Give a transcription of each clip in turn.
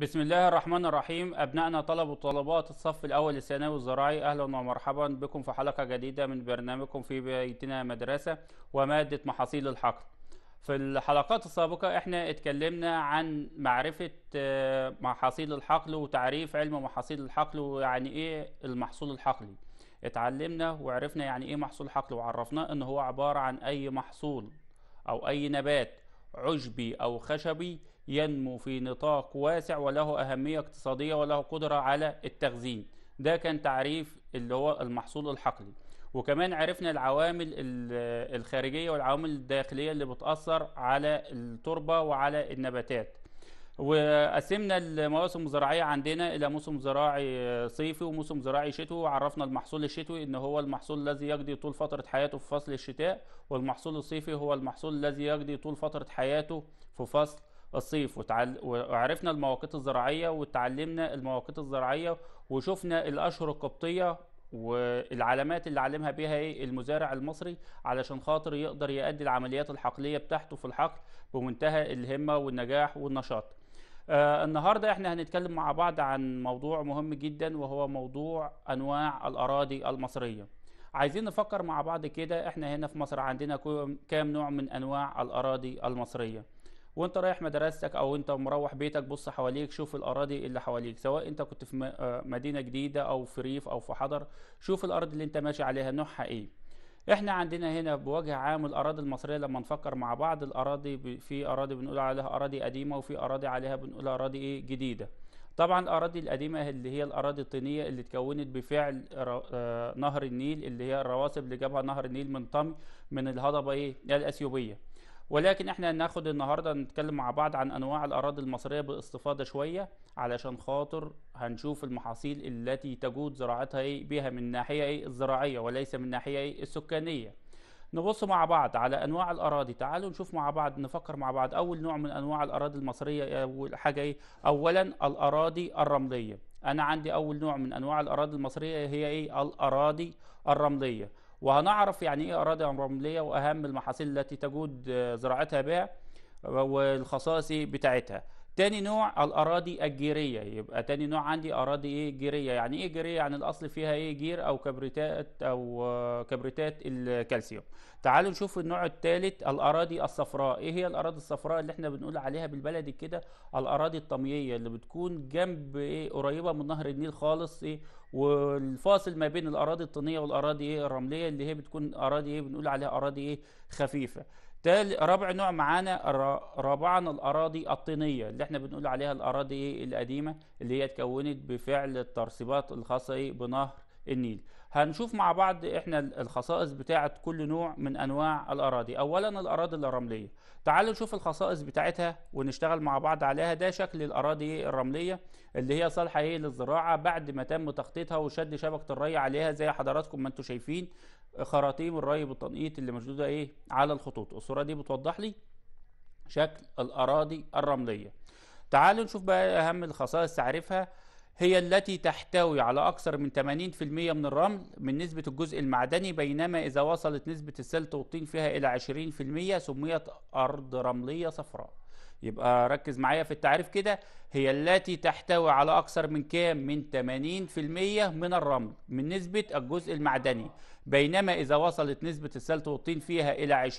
بسم الله الرحمن الرحيم أبنائنا طلب طلبات الصف الأول الثانوي الزراعي أهلا ومرحبا بكم في حلقة جديدة من برنامجكم في بيتنا مدرسة ومادة محاصيل الحقل في الحلقات السابقة احنا اتكلمنا عن معرفة آه، محاصيل الحقل وتعريف علم محاصيل الحقل ويعني ايه المحصول الحقلي اتعلمنا وعرفنا يعني ايه محصول حقل وعرفناه ان هو عبارة عن اي محصول او اي نبات عشبي أو خشبي ينمو في نطاق واسع وله أهمية اقتصادية وله قدرة على التخزين ده كان تعريف اللي هو المحصول الحقلي وكمان عرفنا العوامل الخارجية والعوامل الداخلية اللي بتأثر على التربة وعلى النباتات وقسمنا المواسم الزراعيه عندنا الى موسم زراعي صيفي وموسم زراعي شتوي وعرفنا المحصول الشتوي ان هو المحصول الذي يقضي طول فتره حياته في فصل الشتاء والمحصول الصيفي هو المحصول الذي يقضي طول فتره حياته في فصل الصيف وعرفنا المواقيت الزراعيه وتعلمنا المواقيت الزراعيه وشفنا الاشهر القبطيه والعلامات اللي علمها بيها ايه المزارع المصري علشان خاطر يقدر يؤدي العمليات الحقليه بتاعته في الحقل بمنتهى الهمه والنجاح والنشاط آه النهارده احنا هنتكلم مع بعض عن موضوع مهم جدا وهو موضوع انواع الاراضي المصريه عايزين نفكر مع بعض كده احنا هنا في مصر عندنا كام نوع من انواع الاراضي المصريه وانت رايح مدرستك او انت مروح بيتك بص حواليك شوف الاراضي اللي حواليك سواء انت كنت في آه، مدينه جديده او في ريف او في حضر شوف الارض اللي انت ماشي عليها نوعها ايه احنا عندنا هنا بوجه عام الاراضي المصريه لما نفكر مع بعض الاراضي في اراضي بنقول عليها اراضي قديمه وفي اراضي عليها بنقول اراضي ايه جديده طبعا الاراضي القديمه اللي هي الاراضي الطينيه اللي اتكونت بفعل آه، نهر النيل اللي هي الرواسب اللي جابها نهر النيل من طمي من الهضبه ايه الاثيوبيه ولكن احنا هناخد النهارده نتكلم مع بعض عن انواع الاراضي المصريه باستفاضه شويه علشان خاطر هنشوف المحاصيل التي تجود زراعتها ايه بها من ناحيه ايه الزراعيه وليس من ناحيه ايه السكانيه نبص مع بعض على انواع الاراضي تعالوا نشوف مع بعض نفكر مع بعض اول نوع من انواع الاراضي المصريه آه، اول حاجه ايه اولا الاراضي الرمليه انا عندي اول نوع من انواع الاراضي المصريه هي ايه الاراضي الرمليه وهنعرف يعني ايه اراضي رمليه واهم المحاصيل التي تجود زراعتها بها والخصائص بتاعتها تاني نوع الأراضي الجيرية يبقى تاني نوع عندي أراضي إيه جيرية يعني إيه جيرية يعني الأصل فيها إيه جير أو كبريتات أو كبريتات الكالسيوم تعالوا نشوف النوع الثالث الأراضي الصفراء إيه هي الأراضي الصفراء اللي إحنا بنقول عليها بالبلدي كده الأراضي الطمية اللي بتكون جنب إيه قريبة من نهر النيل خالص إيه والفاصل ما بين الأراضي الطينية والأراضي إيه الرملية اللي هي بتكون أراضي إيه بنقول عليها أراضي إيه خفيفة رابع نوع معانا رابعا الاراضي الطينيه اللي احنا بنقول عليها الاراضي إيه القديمه اللي هي اتكونت بفعل الترسيبات الخاصه إيه بنهر النيل هنشوف مع بعض احنا الخصائص بتاعه كل نوع من انواع الاراضي اولا الاراضي الرمليه تعالوا نشوف الخصائص بتاعتها ونشتغل مع بعض عليها ده شكل الاراضي الرمليه اللي هي صالحه ايه للزراعه بعد ما تم تخطيطها وشد شبكه الري عليها زي حضراتكم ما انتم شايفين خراطيم الري بالتنقيط اللي مشدوده ايه على الخطوط الصوره دي بتوضح لي شكل الاراضي الرمليه تعالوا نشوف بقى اهم الخصائص تعريفها هي التي تحتوي على أكثر من 80% من الرمل من نسبة الجزء المعدني بينما إذا وصلت نسبة السلت والطين فيها إلى 20% سميت أرض رملية صفراء يبقى ركز معايا في التعريف كده هي التي تحتوي على أكثر من كام من 80% من الرمل من نسبة الجزء المعدني بينما إذا وصلت نسبة السلت والطين فيها إلى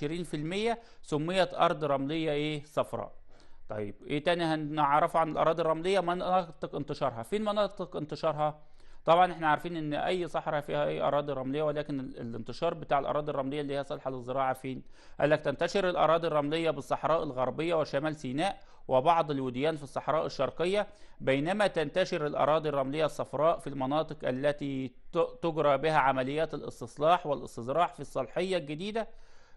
20% سميت أرض رملية إيه صفراء طيب ايه تاني هنعرفه عن الاراضي الرمليه مناطق انتشارها فين مناطق انتشارها طبعا احنا عارفين ان اي صحراء فيها اي اراضي رمليه ولكن الانتشار بتاع الاراضي الرمليه اللي هي صالحه للزراعه فين قال لك تنتشر الاراضي الرمليه بالصحراء الغربيه وشمال سيناء وبعض الوديان في الصحراء الشرقيه بينما تنتشر الاراضي الرمليه الصفراء في المناطق التي تجرى بها عمليات الاستصلاح والاستزراع في الصالحيه الجديده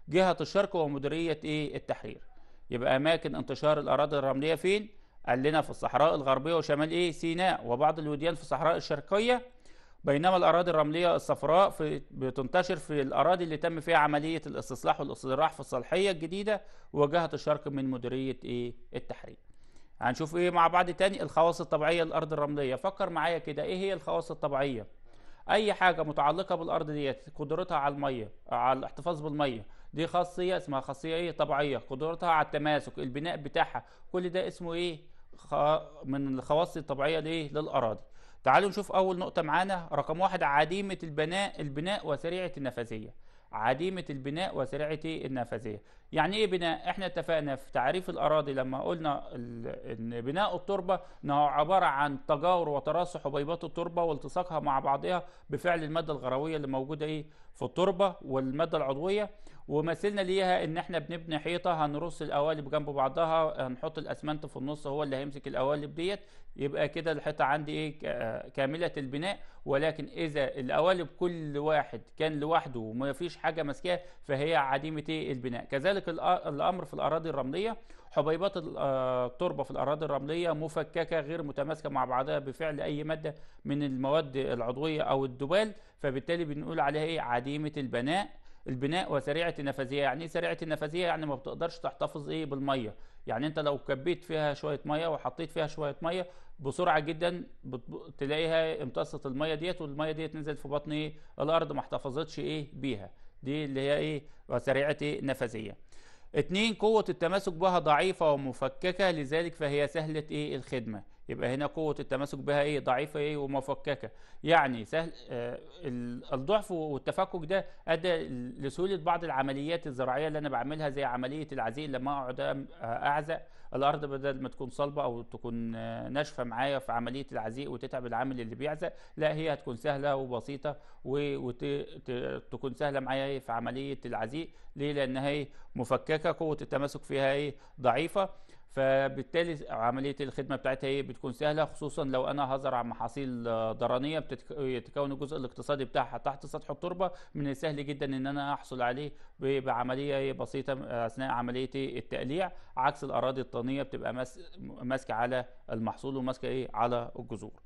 جهه الشرق ومديريه ايه التحرير يبقى اماكن انتشار الاراضي الرمليه فين قال لنا في الصحراء الغربيه وشمال ايه سيناء وبعض الوديان في الصحراء الشرقيه بينما الاراضي الرمليه الصفراء في بتنتشر في الاراضي اللي تم فيها عمليه الاستصلاح والاصلاح في الصالحيه الجديده وجهه الشرق من مديريه ايه التحرير هنشوف ايه مع بعض تاني الخواص الطبيعيه للارض الرمليه فكر معايا كده ايه هي الخواص الطبيعيه اي حاجه متعلقه بالارض ديت قدرتها على الميه على الاحتفاظ بالميه دي خاصيه اسمها خاصيه ايه طبيعيه قدرتها على التماسك البناء بتاعها كل ده اسمه ايه خ... من الخواص الطبيعيه ليه للاراضي تعالوا نشوف اول نقطه معانا رقم واحد عديمه البناء البناء وسريعه النفاذيه عديمه البناء وسريعه النفاذيه يعني ايه بناء احنا اتفقنا في تعريف الاراضي لما قلنا ان بناء التربه انه عباره عن تجاور وتراصح حبيبات التربه والتصاقها مع بعضها بفعل الماده الغرويه اللي موجوده ايه في التربه والماده العضويه ومثلنا ليها ان احنا بنبني حيطه هنرص القوالب جنب بعضها هنحط الاسمنت في النص هو اللي هيمسك القوالب ديت يبقى كده الحيطه عندي ايه كامله البناء ولكن اذا القوالب كل واحد كان لوحده وما فيش حاجه ماسكاه فهي عديمه ايه البناء كذلك الامر في الاراضي الرمليه حبيبات آه، التربه في الاراضي الرمليه مفككه غير متماسكه مع بعضها بفعل اي ماده من المواد العضويه او الدبال فبالتالي بنقول عليها ايه عديمه البناء البناء وسريعه النفاذيه يعني ايه سريعه النفاذيه يعني ما بتقدرش تحتفظ ايه بالميه يعني انت لو كبيت فيها شويه ميه وحطيت فيها شويه ميه بسرعه جدا تلاقيها امتصت الميه ديت والميه ديت نزلت في بطن ايه الارض ما احتفظتش ايه بيها دي اللي هي ايه وسريعه النفاذيه إيه اتنين قوة التماسك بها ضعيفة ومفككة لذلك فهي سهلة ايه الخدمة يبقى هنا قوة التماسك بها ايه ضعيفة ايه ومفككة يعني سهل آه الضعف والتفكك ده ادى لسهولة بعض العمليات الزراعية اللي انا بعملها زي عملية العزيق لما اقعد آه، اعزق الارض بدل ما تكون صلبة او تكون آه ناشفة معايا في عملية العزيق وتتعب العامل اللي بيعزق لا هي هتكون سهلة وبسيطة وتكون سهلة معايا إيه؟ في عملية العزيق ليه لانها ايه مفككة قوة التماسك فيها ايه ضعيفة فبالتالي عمليه الخدمه بتاعتها هي بتكون سهله خصوصا لو انا هزرع محاصيل آه، درانيه بتتكون الجزء الاقتصادي بتاعها تحت سطح التربه من السهل جدا ان انا احصل عليه بعمليه بسيطه اثناء عمليه التقليع عكس الاراضي الطينيه بتبقى ماسكه على المحصول وماسكه ايه على الجذور.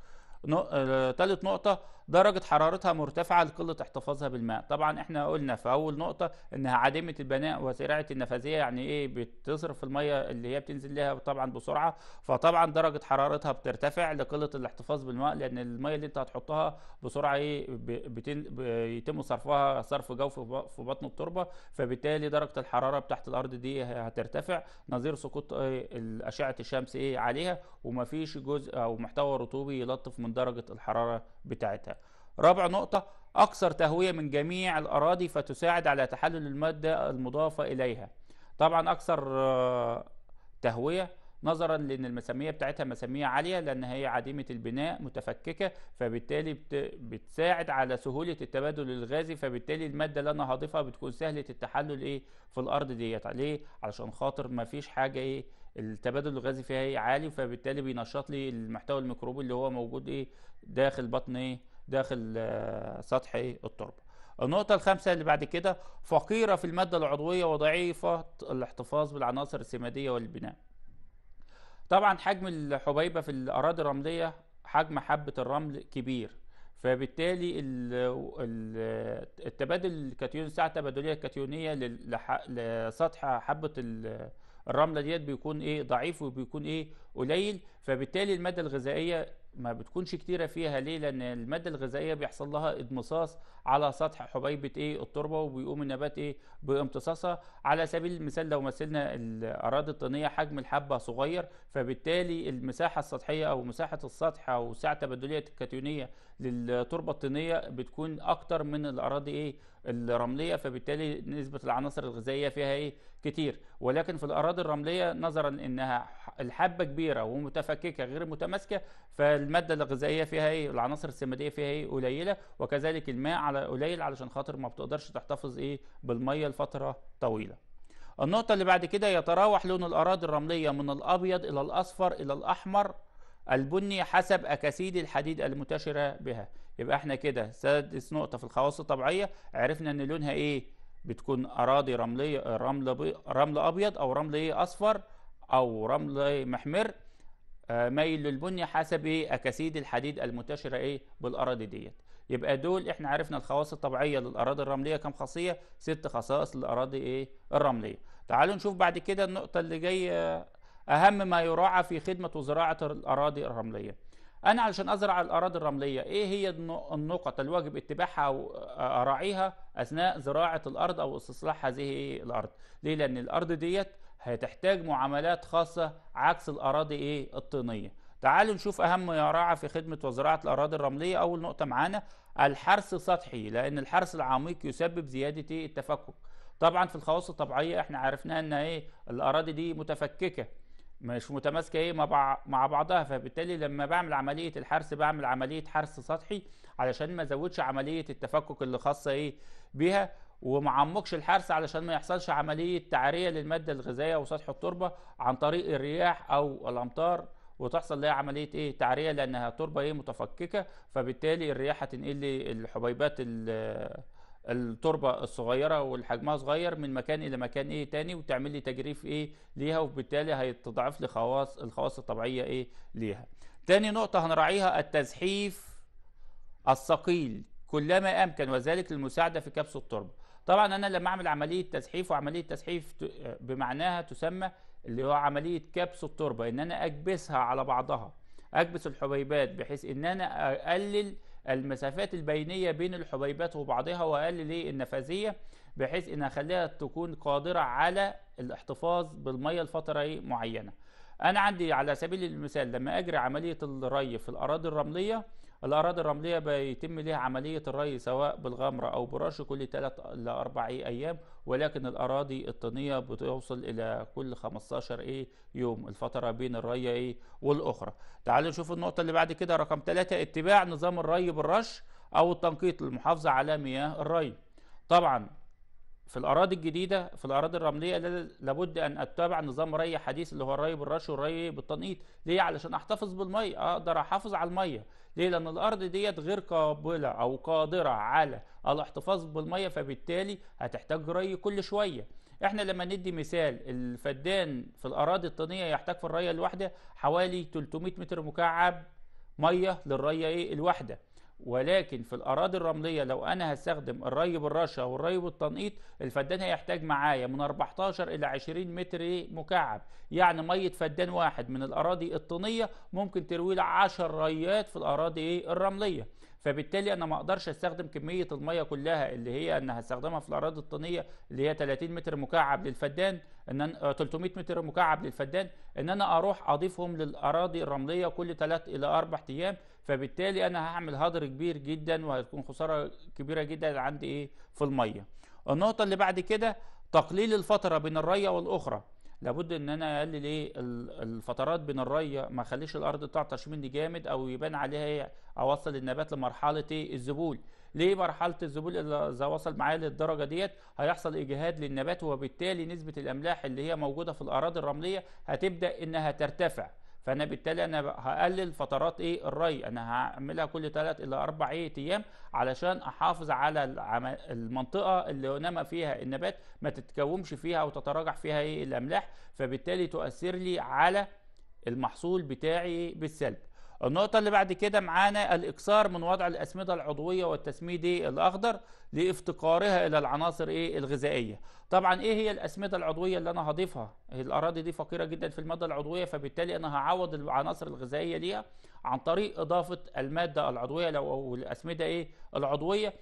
ثالث آه، نقطه درجه حرارتها مرتفعه لقله احتفاظها بالماء طبعا احنا قلنا في اول نقطه انها عديمه البناء وسرعة النفاذيه يعني ايه بتصرف الميه اللي هي بتنزل لها طبعا بسرعه فطبعا درجه حرارتها بترتفع لقله الاحتفاظ بالماء لان الميه اللي انت هتحطها بسرعه ايه بتن... بيتم صرفها صرف جو في بطن التربه فبالتالي درجه الحراره بتاعت الارض دي هترتفع نظير سقوط ايه اشعه الشمس ايه عليها ومفيش جزء او محتوى رطوبي يلطف من درجه الحراره بتاعتها رابع نقطة أكثر تهوية من جميع الأراضي فتساعد على تحلل المادة المضافة إليها طبعا أكثر آه، تهوية نظرا لأن المسامية بتاعتها مسامية عالية لأن هي عديمة البناء متفككة فبالتالي بتساعد على سهولة التبادل الغازي فبالتالي المادة اللي أنا هضيفها بتكون سهلة التحلل إيه في الأرض ديت ليه؟ علشان خاطر مفيش حاجة إيه التبادل الغازي فيها إيه عالي فبالتالي بينشط لي المحتوى الميكروبي اللي هو موجود إيه داخل بطن إيه داخل آه، سطح إيه؟ التربه النقطة الخامسة اللي بعد كده فقيرة في المادة العضوية وضعيفة الاحتفاظ بالعناصر السمادية والبناء. طبعا حجم الحبيبة في الأراضي الرملية حجم حبة الرمل كبير فبالتالي التبادل الكاتيون الساعة التبادلية الكاتيونيه لسطح حبة الرملة ديت بيكون ايه ضعيف وبيكون ايه قليل فبالتالي المادة الغذائية ما بتكونش كتيره فيها ليه لان الماده الغذائيه بيحصل لها امتصاص على سطح حبيبه ايه التربه وبيقوم النبات ايه بامتصاصها على سبيل المثال لو مثلنا الاراضي الطينيه حجم الحبه صغير فبالتالي المساحه السطحيه او مساحه السطح او سعه تبادليه الكاتيونيه للتربه الطينيه بتكون اكتر من الاراضي ايه الرمليه فبالتالي نسبه العناصر الغذائيه فيها ايه كتير ولكن في الأراضي الرملية نظرا إنها الحبة كبيرة ومتفككة غير متماسكة فالمادة الغذائية فيها إيه العناصر السمادية فيها إيه قليلة وكذلك الماء على قليل علشان خاطر ما بتقدرش تحتفظ إيه بالمية لفترة طويلة النقطة اللي بعد كده يتراوح لون الأراضي الرملية من الأبيض إلى الأصفر إلى الأحمر البني حسب أكاسيد الحديد المنتشرة بها يبقى احنا كده سادس نقطة في الخواص الطبيعية عرفنا إن لونها إيه؟ بتكون اراضي رمليه رمل رمل ابيض او رمل ايه اصفر او رمل محمر آه، مايل للبني حسب اكاسيد الحديد المنتشره ايه بالاراضي ديت يبقى دول احنا عرفنا الخواص الطبيعيه للاراضي الرمليه كم خاصيه ست خصائص للاراضي ايه الرمليه تعالوا نشوف بعد كده النقطه اللي جايه آه، اهم ما يراعى في خدمه وزراعه الاراضي الرمليه انا علشان ازرع الاراضي الرمليه ايه هي النقط الواجب اتباعها او اراعيها اثناء زراعه الارض او استصلاح هذه الارض ليه لان الارض ديت هتحتاج معاملات خاصه عكس الاراضي ايه الطينيه تعالوا نشوف اهم يراعى في خدمه وزراعه الاراضي الرمليه اول نقطه معانا الحرث السطحي لان الحرث العميق يسبب زياده التفكك طبعا في الخواص الطبيعيه احنا عرفنا ان ايه الاراضي دي متفككه مش متماسكه ايه مع بعضها فبالتالي لما بعمل عمليه الحرس بعمل عمليه حرس سطحي علشان ما ازودش عمليه التفكك اللي خاصه ايه بها وما عمقش الحرس علشان ما يحصلش عمليه تعريه للماده الغذائيه وسطح التربه عن طريق الرياح او الامطار وتحصل لها عمليه ايه تعريه لانها تربه ايه متفككه فبالتالي الرياح هتنقل لي الحبيبات التربه الصغيره والحجمها صغير من مكان الى مكان ايه تاني وتعمل لي تجريف ايه ليها وبالتالي هيتضاعف لي خواص الخواص الطبيعيه ايه ليها تاني نقطه هنراعيها التزحيف الثقيل كلما امكن وذلك للمساعده في كبس التربه طبعا انا لما اعمل عمليه تزحيف وعمليه تزحيف بمعناها تسمى اللي هو عمليه كبس التربه ان انا اكبسها على بعضها اكبس الحبيبات بحيث ان انا اقلل المسافات البينية بين الحبيبات وبعضها وأقلل النفاذية بحيث إن أخليها تكون قادرة على الاحتفاظ بالمية لفترة إيه معينة أنا عندي على سبيل المثال لما أجري عملية الري في الأراضي الرملية الأراضي الرملية بيتم ليها عملية الري سواء بالغمر أو برش كل 3 ل 4 أيام ولكن الأراضي الطينية بتوصل إلى كل 15 إيه يوم الفترة بين الرية إيه والأخرى تعالوا نشوف النقطة اللي بعد كده رقم 3 اتباع نظام الري بالرش أو التنقيط للمحافظة على مياه الري طبعا في الأراضي الجديدة في الأراضي الرملية لابد أن أتبع نظام ري حديث اللي هو الري بالرش والري بالتنقيط ليه علشان أحتفظ بالمية أقدر أحافظ على المية ليه لأن الأرض ديت غير قابلة أو قادرة على الاحتفاظ بالمية فبالتالي هتحتاج ري كل شوية احنا لما ندي مثال الفدان في الأراضي الطينية يحتاج في الرية الواحدة حوالي 300 متر مكعب مية للرية إيه الواحدة ولكن في الاراضي الرمليه لو انا هستخدم الري بالرشه والري بالتنقيط الفدان هيحتاج معايا من 14 الى 20 متر مكعب يعني ميه فدان واحد من الاراضي الطينيه ممكن تروي لي 10 ريات في الاراضي الرمليه فبالتالي انا ما اقدرش استخدم كميه الميه كلها اللي هي انا هستخدمها في الاراضي الطينيه اللي هي 30 متر مكعب للفدان ان 300 آه، متر مكعب للفدان ان انا اروح اضيفهم للاراضي الرمليه كل 3 الى 4 ايام فبالتالي انا هعمل هدر كبير جدا وهتكون خساره كبيره جدا عندي ايه في الميه النقطه اللي بعد كده تقليل الفتره بين الريه والاخرى لابد ان انا اقلل ايه الفترات بين الريه ما اخليش الارض تعطش مني جامد او يبان عليها ايه اوصل النبات لمرحله ايه الذبول ليه مرحله الذبول اذا وصل معايا للدرجه ديت هيحصل اجهاد للنبات وبالتالي نسبه الاملاح اللي هي موجوده في الاراضي الرمليه هتبدا انها ترتفع فانا بالتالي انا هقلل فترات ايه الري انا هعملها كل 3 الى 4 إيه؟ ايام علشان احافظ على المنطقه اللي نما فيها النبات ما تتكومش فيها وتتراجع فيها ايه الاملاح فبالتالي تؤثر لي على المحصول بتاعي بالسلب النقطة اللي بعد كده معانا الإكثار من وضع الأسمدة العضوية والتسميدي الأخضر لافتقارها إلى العناصر إيه الغذائية. طبعا إيه هي الأسمدة العضوية اللي أنا هضيفها؟ الأراضي دي فقيرة جدا في المادة العضوية فبالتالي أنا هعوض العناصر الغذائية ليها عن طريق إضافة المادة العضوية لو الأسمدة إيه العضوية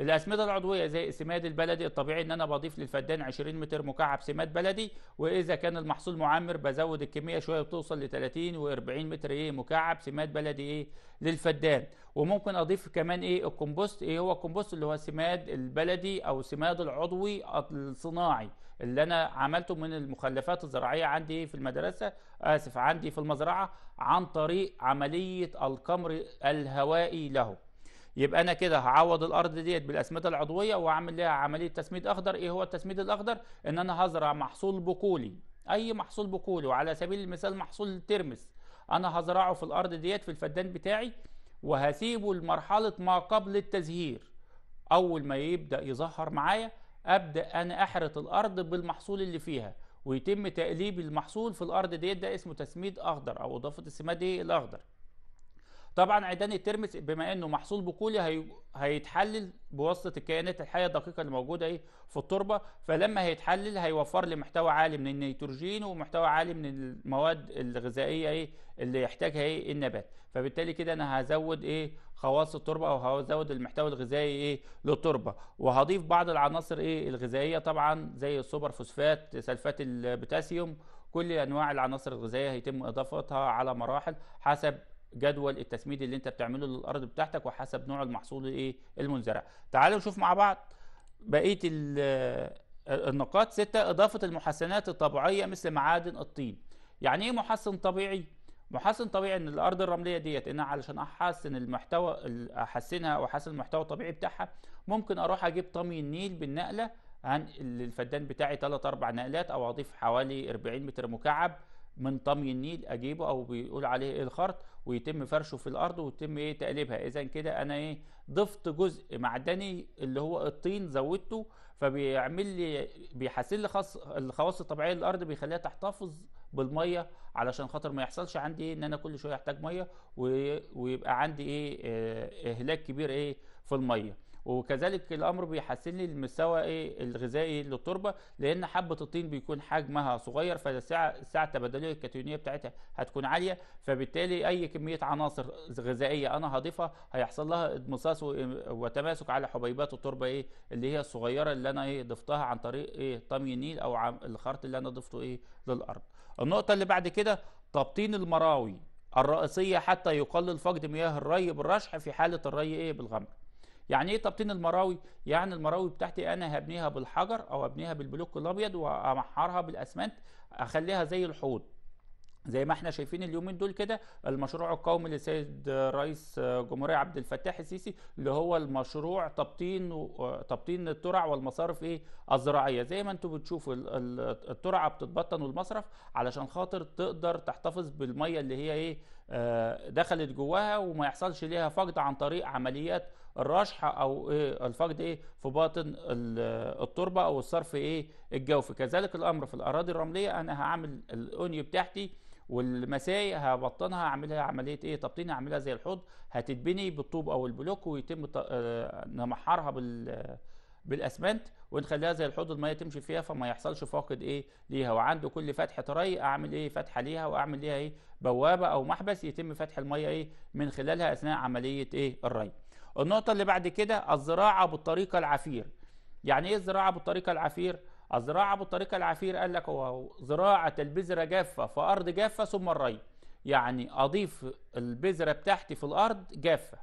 الاسمده العضويه زي السماد البلدي الطبيعي ان انا بضيف للفدان 20 متر مكعب سماد بلدي واذا كان المحصول معمر بزود الكميه شويه بتوصل ل 30 و40 متر ايه مكعب سماد بلدي ايه للفدان وممكن اضيف كمان ايه الكومبوست ايه هو الكومبوست اللي هو السماد البلدي او السماد العضوي الصناعي اللي انا عملته من المخلفات الزراعيه عندي في المدرسه اسف عندي في المزرعه عن طريق عمليه القمر الهوائي له يبقى انا كده هعوض الارض ديت بالاسمده العضويه واعمل لها عمليه تسميد اخضر ايه هو التسميد الاخضر ان انا هزرع محصول بقولي اي محصول بقولي وعلى سبيل المثال محصول الترمس انا هزرعه في الارض ديت في الفدان بتاعي وهسيبه لمرحله ما قبل التزهير اول ما يبدا يظهر معايا ابدا انا احرث الارض بالمحصول اللي فيها ويتم تقليب المحصول في الارض ديت ده اسمه تسميد اخضر او اضافه السماد إيه؟ الاخضر طبعا عيدان الترمس بما انه محصول بقولي هي... هيتحلل بواسطه الكيانات الحيه الدقيقه اللي موجوده ايه في التربه فلما هيتحلل هيوفر لي محتوى عالي من النيتروجين ومحتوى عالي من المواد الغذائيه ايه اللي يحتاجها ايه النبات فبالتالي كده انا هزود ايه خواص التربه او هزود المحتوى الغذائي ايه للتربه وهضيف بعض العناصر ايه الغذائيه طبعا زي السوبر فوسفات سلفات البوتاسيوم كل انواع العناصر الغذائيه هيتم اضافتها على مراحل حسب جدول التسميد اللي انت بتعمله للارض بتاعتك وحسب نوع المحصول الايه المنزرع تعالوا نشوف مع بعض بقيه النقاط ستة إضافة المحسنات الطبيعية مثل معادن الطين يعني إيه محسن طبيعي؟ محسن طبيعي ان الارض الرمليه ديت ان علشان احسن المحتوى احسنها واحسن المحتوى الطبيعي بتاعها ممكن اروح اجيب طمي النيل بالنقله عن الفدان بتاعي 3 4 نقلات او اضيف حوالي 40 متر مكعب من طمي النيل اجيبه او بيقول عليه ايه الخرط ويتم فرشه في الارض ويتم ايه تقليبها اذا كده انا ايه ضفت جزء معدني اللي هو الطين زودته فبيعمل لي بيحسن لي خاص الخواص الطبيعيه للارض بيخليها تحتفظ بالميه علشان خاطر ما يحصلش عندي ايه ان انا كل شويه احتاج ميه ويبقى عندي ايه, إيه اهلاك كبير ايه في الميه وكذلك الامر بيحسن لي المستوى ايه الغذائي للتربه لان حبه الطين بيكون حجمها صغير فالسعه السعه التبادليه الكتيونيه بتاعتها هتكون عاليه فبالتالي اي كميه عناصر غذائيه انا هضيفها هيحصل لها اضمصاص وتماسك على حبيبات التربه ايه اللي هي الصغيره اللي انا ايه ضفتها عن طريق ايه طمي النيل او الخرط اللي انا ضفته ايه للارض النقطه اللي بعد كده تبطين المراوي الرئيسيه حتى يقلل فقد مياه الري بالرشح في حاله الري ايه بالغمر يعني ايه طبطين المراوي يعني المراوي بتاعتي انا هبنيها بالحجر او ابنيها بالبلوك الابيض وامحرها بالاسمنت اخليها زي الحوض زي ما احنا شايفين اليومين دول كده المشروع القومي للسيد رئيس جمهورية عبد الفتاح السيسي اللي هو المشروع تبطين تبطين الترع والمصارف ايه الزراعيه زي ما انتم بتشوفوا الترعه بتتبطن والمصرف علشان خاطر تقدر تحتفظ بالميه اللي هي ايه آه، دخلت جواها وما يحصلش ليها فقد عن طريق عمليات الرشح او ايه الفقد ايه في باطن التربه او الصرف ايه الجوفي كذلك الامر في الاراضي الرمليه انا هعمل الاونيو بتاعتي والمساي هبطنها اعملها عمليه ايه تبطين اعملها زي الحوض هتتبني بالطوب او البلوك ويتم آه، نمحرها بال بالاسمنت ونخليها زي الحوض الميه تمشي فيها فما يحصلش فاقد ايه ليها وعند كل فتحه ري اعمل ايه فتحه ليها واعمل ليها ايه بوابه او محبس يتم فتح الميه ايه من خلالها اثناء عمليه ايه الري النقطة اللي بعد كده الزراعة بالطريقة العفير يعني ايه الزراعة بالطريقة العفير؟ الزراعة بالطريقة العفير قال لك هو زراعة البذرة جافة في أرض جافة ثم الري يعني أضيف البذرة بتاعتي في الأرض جافة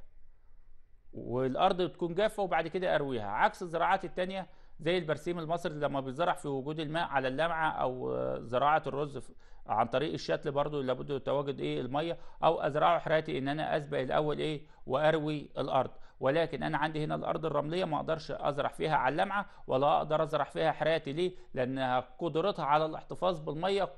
والأرض تكون جافة وبعد كده أرويها عكس الزراعات التانية زي البرسيم المصري لما بيتزرع في وجود الماء على اللمعة أو زراعة الرز عن طريق الشتل برضو لابد تواجد ايه الميه او ازرعه حراتي ان انا اسبق الاول ايه واروي الارض ولكن انا عندي هنا الارض الرمليه ما اقدرش ازرع فيها على اللمعه ولا اقدر ازرع فيها حراتي ليه لان قدرتها على الاحتفاظ بالميه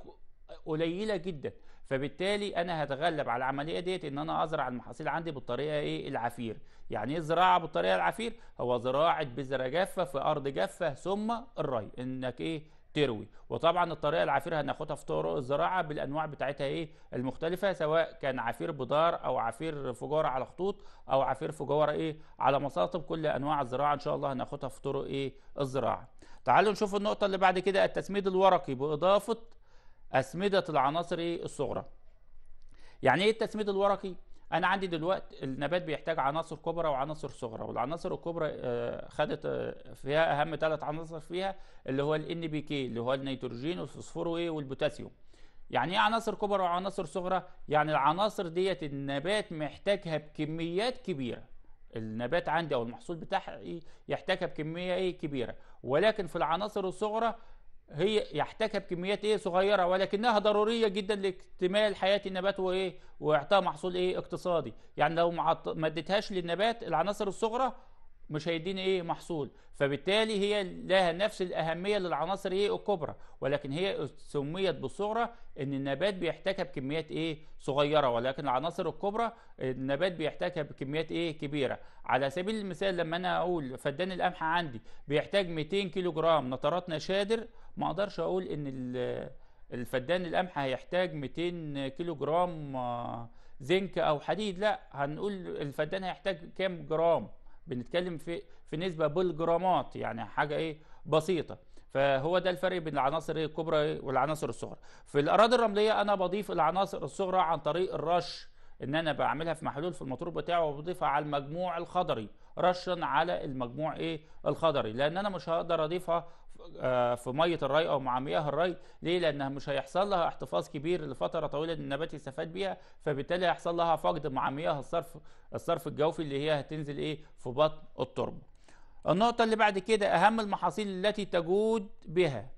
قليله جدا فبالتالي انا هتغلب على العمليه ديت ان انا ازرع المحاصيل عندي بالطريقه ايه العفير يعني ايه الزراعه بالطريقه العفير هو زراعه بذره جافه في ارض جافه ثم الري انك ايه تروي وطبعا الطريقه العفير هناخدها في طرق الزراعه بالانواع بتاعتها ايه المختلفه سواء كان عفير بدار او عفير فجاره على خطوط او عفير فجاره ايه على مصاطب كل انواع الزراعه ان شاء الله هناخدها في طرق ايه الزراعه تعالوا نشوف النقطه اللي بعد كده التسميد الورقي باضافه اسمده العناصر ايه الصغرى يعني ايه التسميد الورقي انا عندي دلوقتي النبات بيحتاج عناصر كبرى وعناصر صغرى والعناصر الكبرى آه، خدت آه، فيها اهم ثلاث عناصر فيها اللي هو الان بي كي اللي هو النيتروجين والفوسفور إيه والبوتاسيوم يعني ايه عناصر كبرى وعناصر صغرى يعني العناصر ديت النبات محتاجها بكميات كبيره النبات عندي او المحصول بتاعي إيه، يحتاجها بكميه ايه كبيره ولكن في العناصر الصغرى هي يحتاجها بكميات ايه صغيره ولكنها ضروريه جدا لاكتمال حياه النبات وايه واعطاء محصول ايه اقتصادي يعني لو ما اديتهاش للنبات العناصر الصغرى مش هيديني ايه محصول فبالتالي هي لها نفس الاهميه للعناصر ايه الكبرى ولكن هي سميت بالصغرى ان النبات بيحتاجها بكميات ايه صغيره ولكن العناصر الكبرى النبات بيحتاجها بكميات ايه كبيره على سبيل المثال لما انا اقول فدان القمح عندي بيحتاج 200 كيلو جرام نترات نشادر ما اقدرش اقول ان الفدان القمح هيحتاج 200 كيلو جرام زنك او حديد لا هنقول الفدان هيحتاج كام جرام بنتكلم في في نسبه بالجرامات يعني حاجه ايه بسيطه فهو ده الفرق بين العناصر الكبرى والعناصر الصغرى في الاراضي الرمليه انا بضيف العناصر الصغرى عن طريق الرش ان انا بعملها في محلول في الموتور بتاعه وبضيفها على المجموع الخضري رشا على المجموع ايه الخضري لان انا مش هقدر اضيفها آه، في ميه الري او مع مياه الري ليه لانها مش هيحصل لها احتفاظ كبير لفتره طويله النبات يستفاد بيها فبالتالي هيحصل لها فقد مع مياه الصرف الصرف الجوفي اللي هي هتنزل ايه في بطن التربه النقطه اللي بعد كده اهم المحاصيل التي تجود بها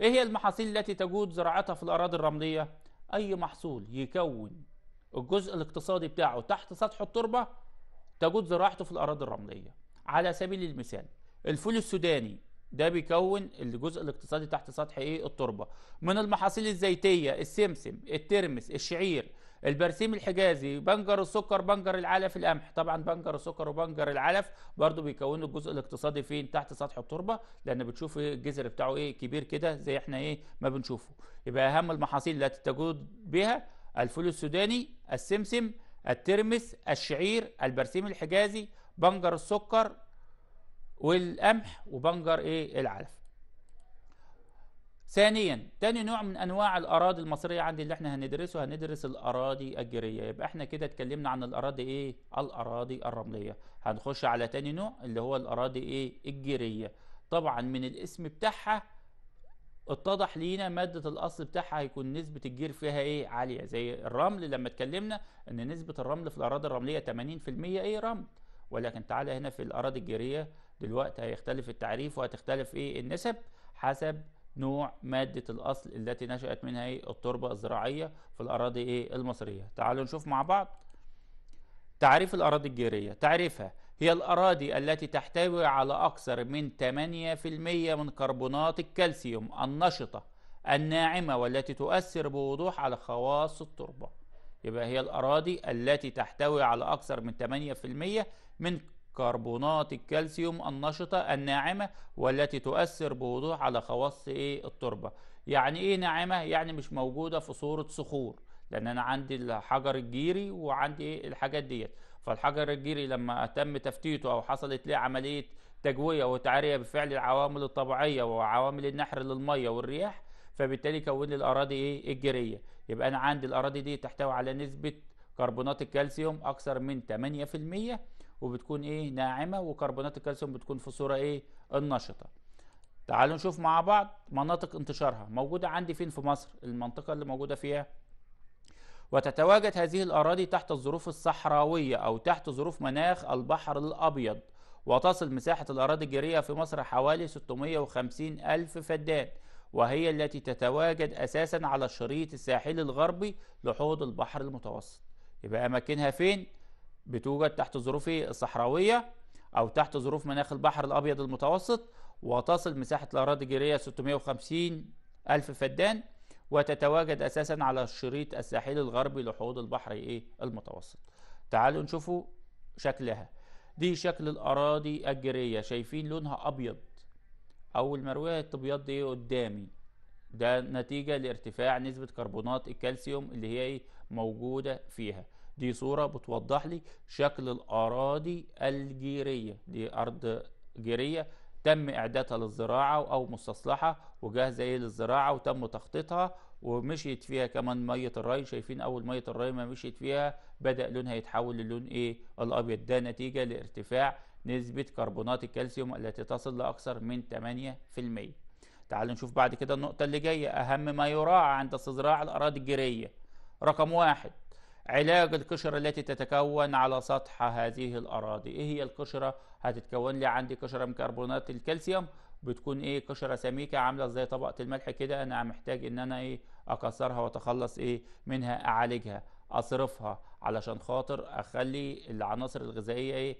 ايه هي المحاصيل التي تجود زراعتها في الاراضي الرمليه اي محصول يكون الجزء الاقتصادي بتاعه تحت سطح التربه تجود زراعته في الاراضي الرمليه على سبيل المثال الفول السوداني ده بيكون الجزء الاقتصادي تحت سطح ايه التربه من المحاصيل الزيتيه السمسم الترمس الشعير البرسيم الحجازي بنجر السكر بنجر العلف القمح طبعا بنجر السكر وبنجر العلف برضو بيكونوا الجزء الاقتصادي فين تحت سطح التربه لان بتشوف الجذر بتاعه ايه كبير كده زي احنا ايه ما بنشوفه يبقى اهم المحاصيل التي تجود بها الفول السوداني السمسم الترمس الشعير البرسيم الحجازي بنجر السكر والقمح وبنجر ايه العلف ثانيا تاني نوع من انواع الاراضي المصريه عندي اللي احنا هندرسه هندرس الاراضي الجيريه يبقى احنا كده اتكلمنا عن الاراضي ايه الاراضي الرمليه هنخش على تاني نوع اللي هو الاراضي ايه الجيريه طبعا من الاسم بتاعها اتضح لينا مادة الأصل بتاعها هيكون نسبة الجير فيها ايه عالية زي الرمل لما اتكلمنا ان نسبة الرمل في الأراضي الرملية 80% ايه رمل ولكن تعالى هنا في الأراضي الجيرية دلوقتي هيختلف التعريف وهتختلف ايه النسب حسب نوع مادة الأصل التي نشأت منها ايه التربة الزراعية في الأراضي ايه المصرية تعالوا نشوف مع بعض تعريف الأراضي الجيرية تعريفها هي الأراضي التي تحتوي على أكثر من 8% من كربونات الكالسيوم النشطة الناعمة والتي تؤثر بوضوح على خواص التربة يبقى هي الأراضي التي تحتوي على أكثر من 8% من كربونات الكالسيوم النشطة الناعمة والتي تؤثر بوضوح على خواص ايه التربة يعني ايه ناعمة يعني مش موجودة في صورة صخور لان انا عندي الحجر الجيري وعندي ايه الحاجات ديت فالحجر الجيري لما تم تفتيته او حصلت ليه عملية تجوية وتعرية بفعل العوامل الطبيعية وعوامل النحر للمية والرياح فبالتالي كون لي الاراضي ايه الجيرية يبقى انا عندي الاراضي دي تحتوي على نسبة كربونات الكالسيوم اكثر من 8% وبتكون ايه ناعمه وكربونات الكالسيوم بتكون في صوره ايه النشطه تعالوا نشوف مع بعض مناطق انتشارها موجوده عندي فين في مصر المنطقه اللي موجوده فيها وتتواجد هذه الاراضي تحت الظروف الصحراويه او تحت ظروف مناخ البحر الابيض وتصل مساحه الاراضي الجيريه في مصر حوالي 650 الف فدان وهي التي تتواجد اساسا على الشريط الساحلي الغربي لحوض البحر المتوسط يبقى اماكنها فين بتوجد تحت ظروف الصحراوية أو تحت ظروف مناخ البحر الأبيض المتوسط وتصل مساحة الأراضي الجيرية 650 ألف فدان وتتواجد أساسا على الشريط الساحلي الغربي لحوض البحر إيه المتوسط تعالوا نشوفوا شكلها دي شكل الأراضي الجيرية شايفين لونها أبيض أول ما تبيض أبيض دي قدامي ده نتيجة لارتفاع نسبة كربونات الكالسيوم اللي هي إيه؟ موجودة فيها دي صورة بتوضح لي شكل الأراضي الجيرية دي أرض جيرية تم إعدادها للزراعة أو مستصلحة وجاهزة إيه للزراعة وتم تخطيطها ومشيت فيها كمان مية الري شايفين أول مية الري ما مشيت فيها بدأ لونها يتحول للون إيه الأبيض ده نتيجة لارتفاع نسبة كربونات الكالسيوم التي تصل لأكثر من 8% تعالوا نشوف بعد كده النقطة اللي جاية أهم ما يراعى عند استزراع الأراضي الجيرية رقم واحد علاج القشرة التي تتكون على سطح هذه الأراضي إيه هي القشرة هتتكون لي عندي قشرة من كربونات الكالسيوم بتكون إيه قشرة سميكة عاملة زي طبقة الملح كده أنا محتاج إن أنا إيه أكسرها وأتخلص إيه منها أعالجها أصرفها علشان خاطر أخلي العناصر الغذائية إيه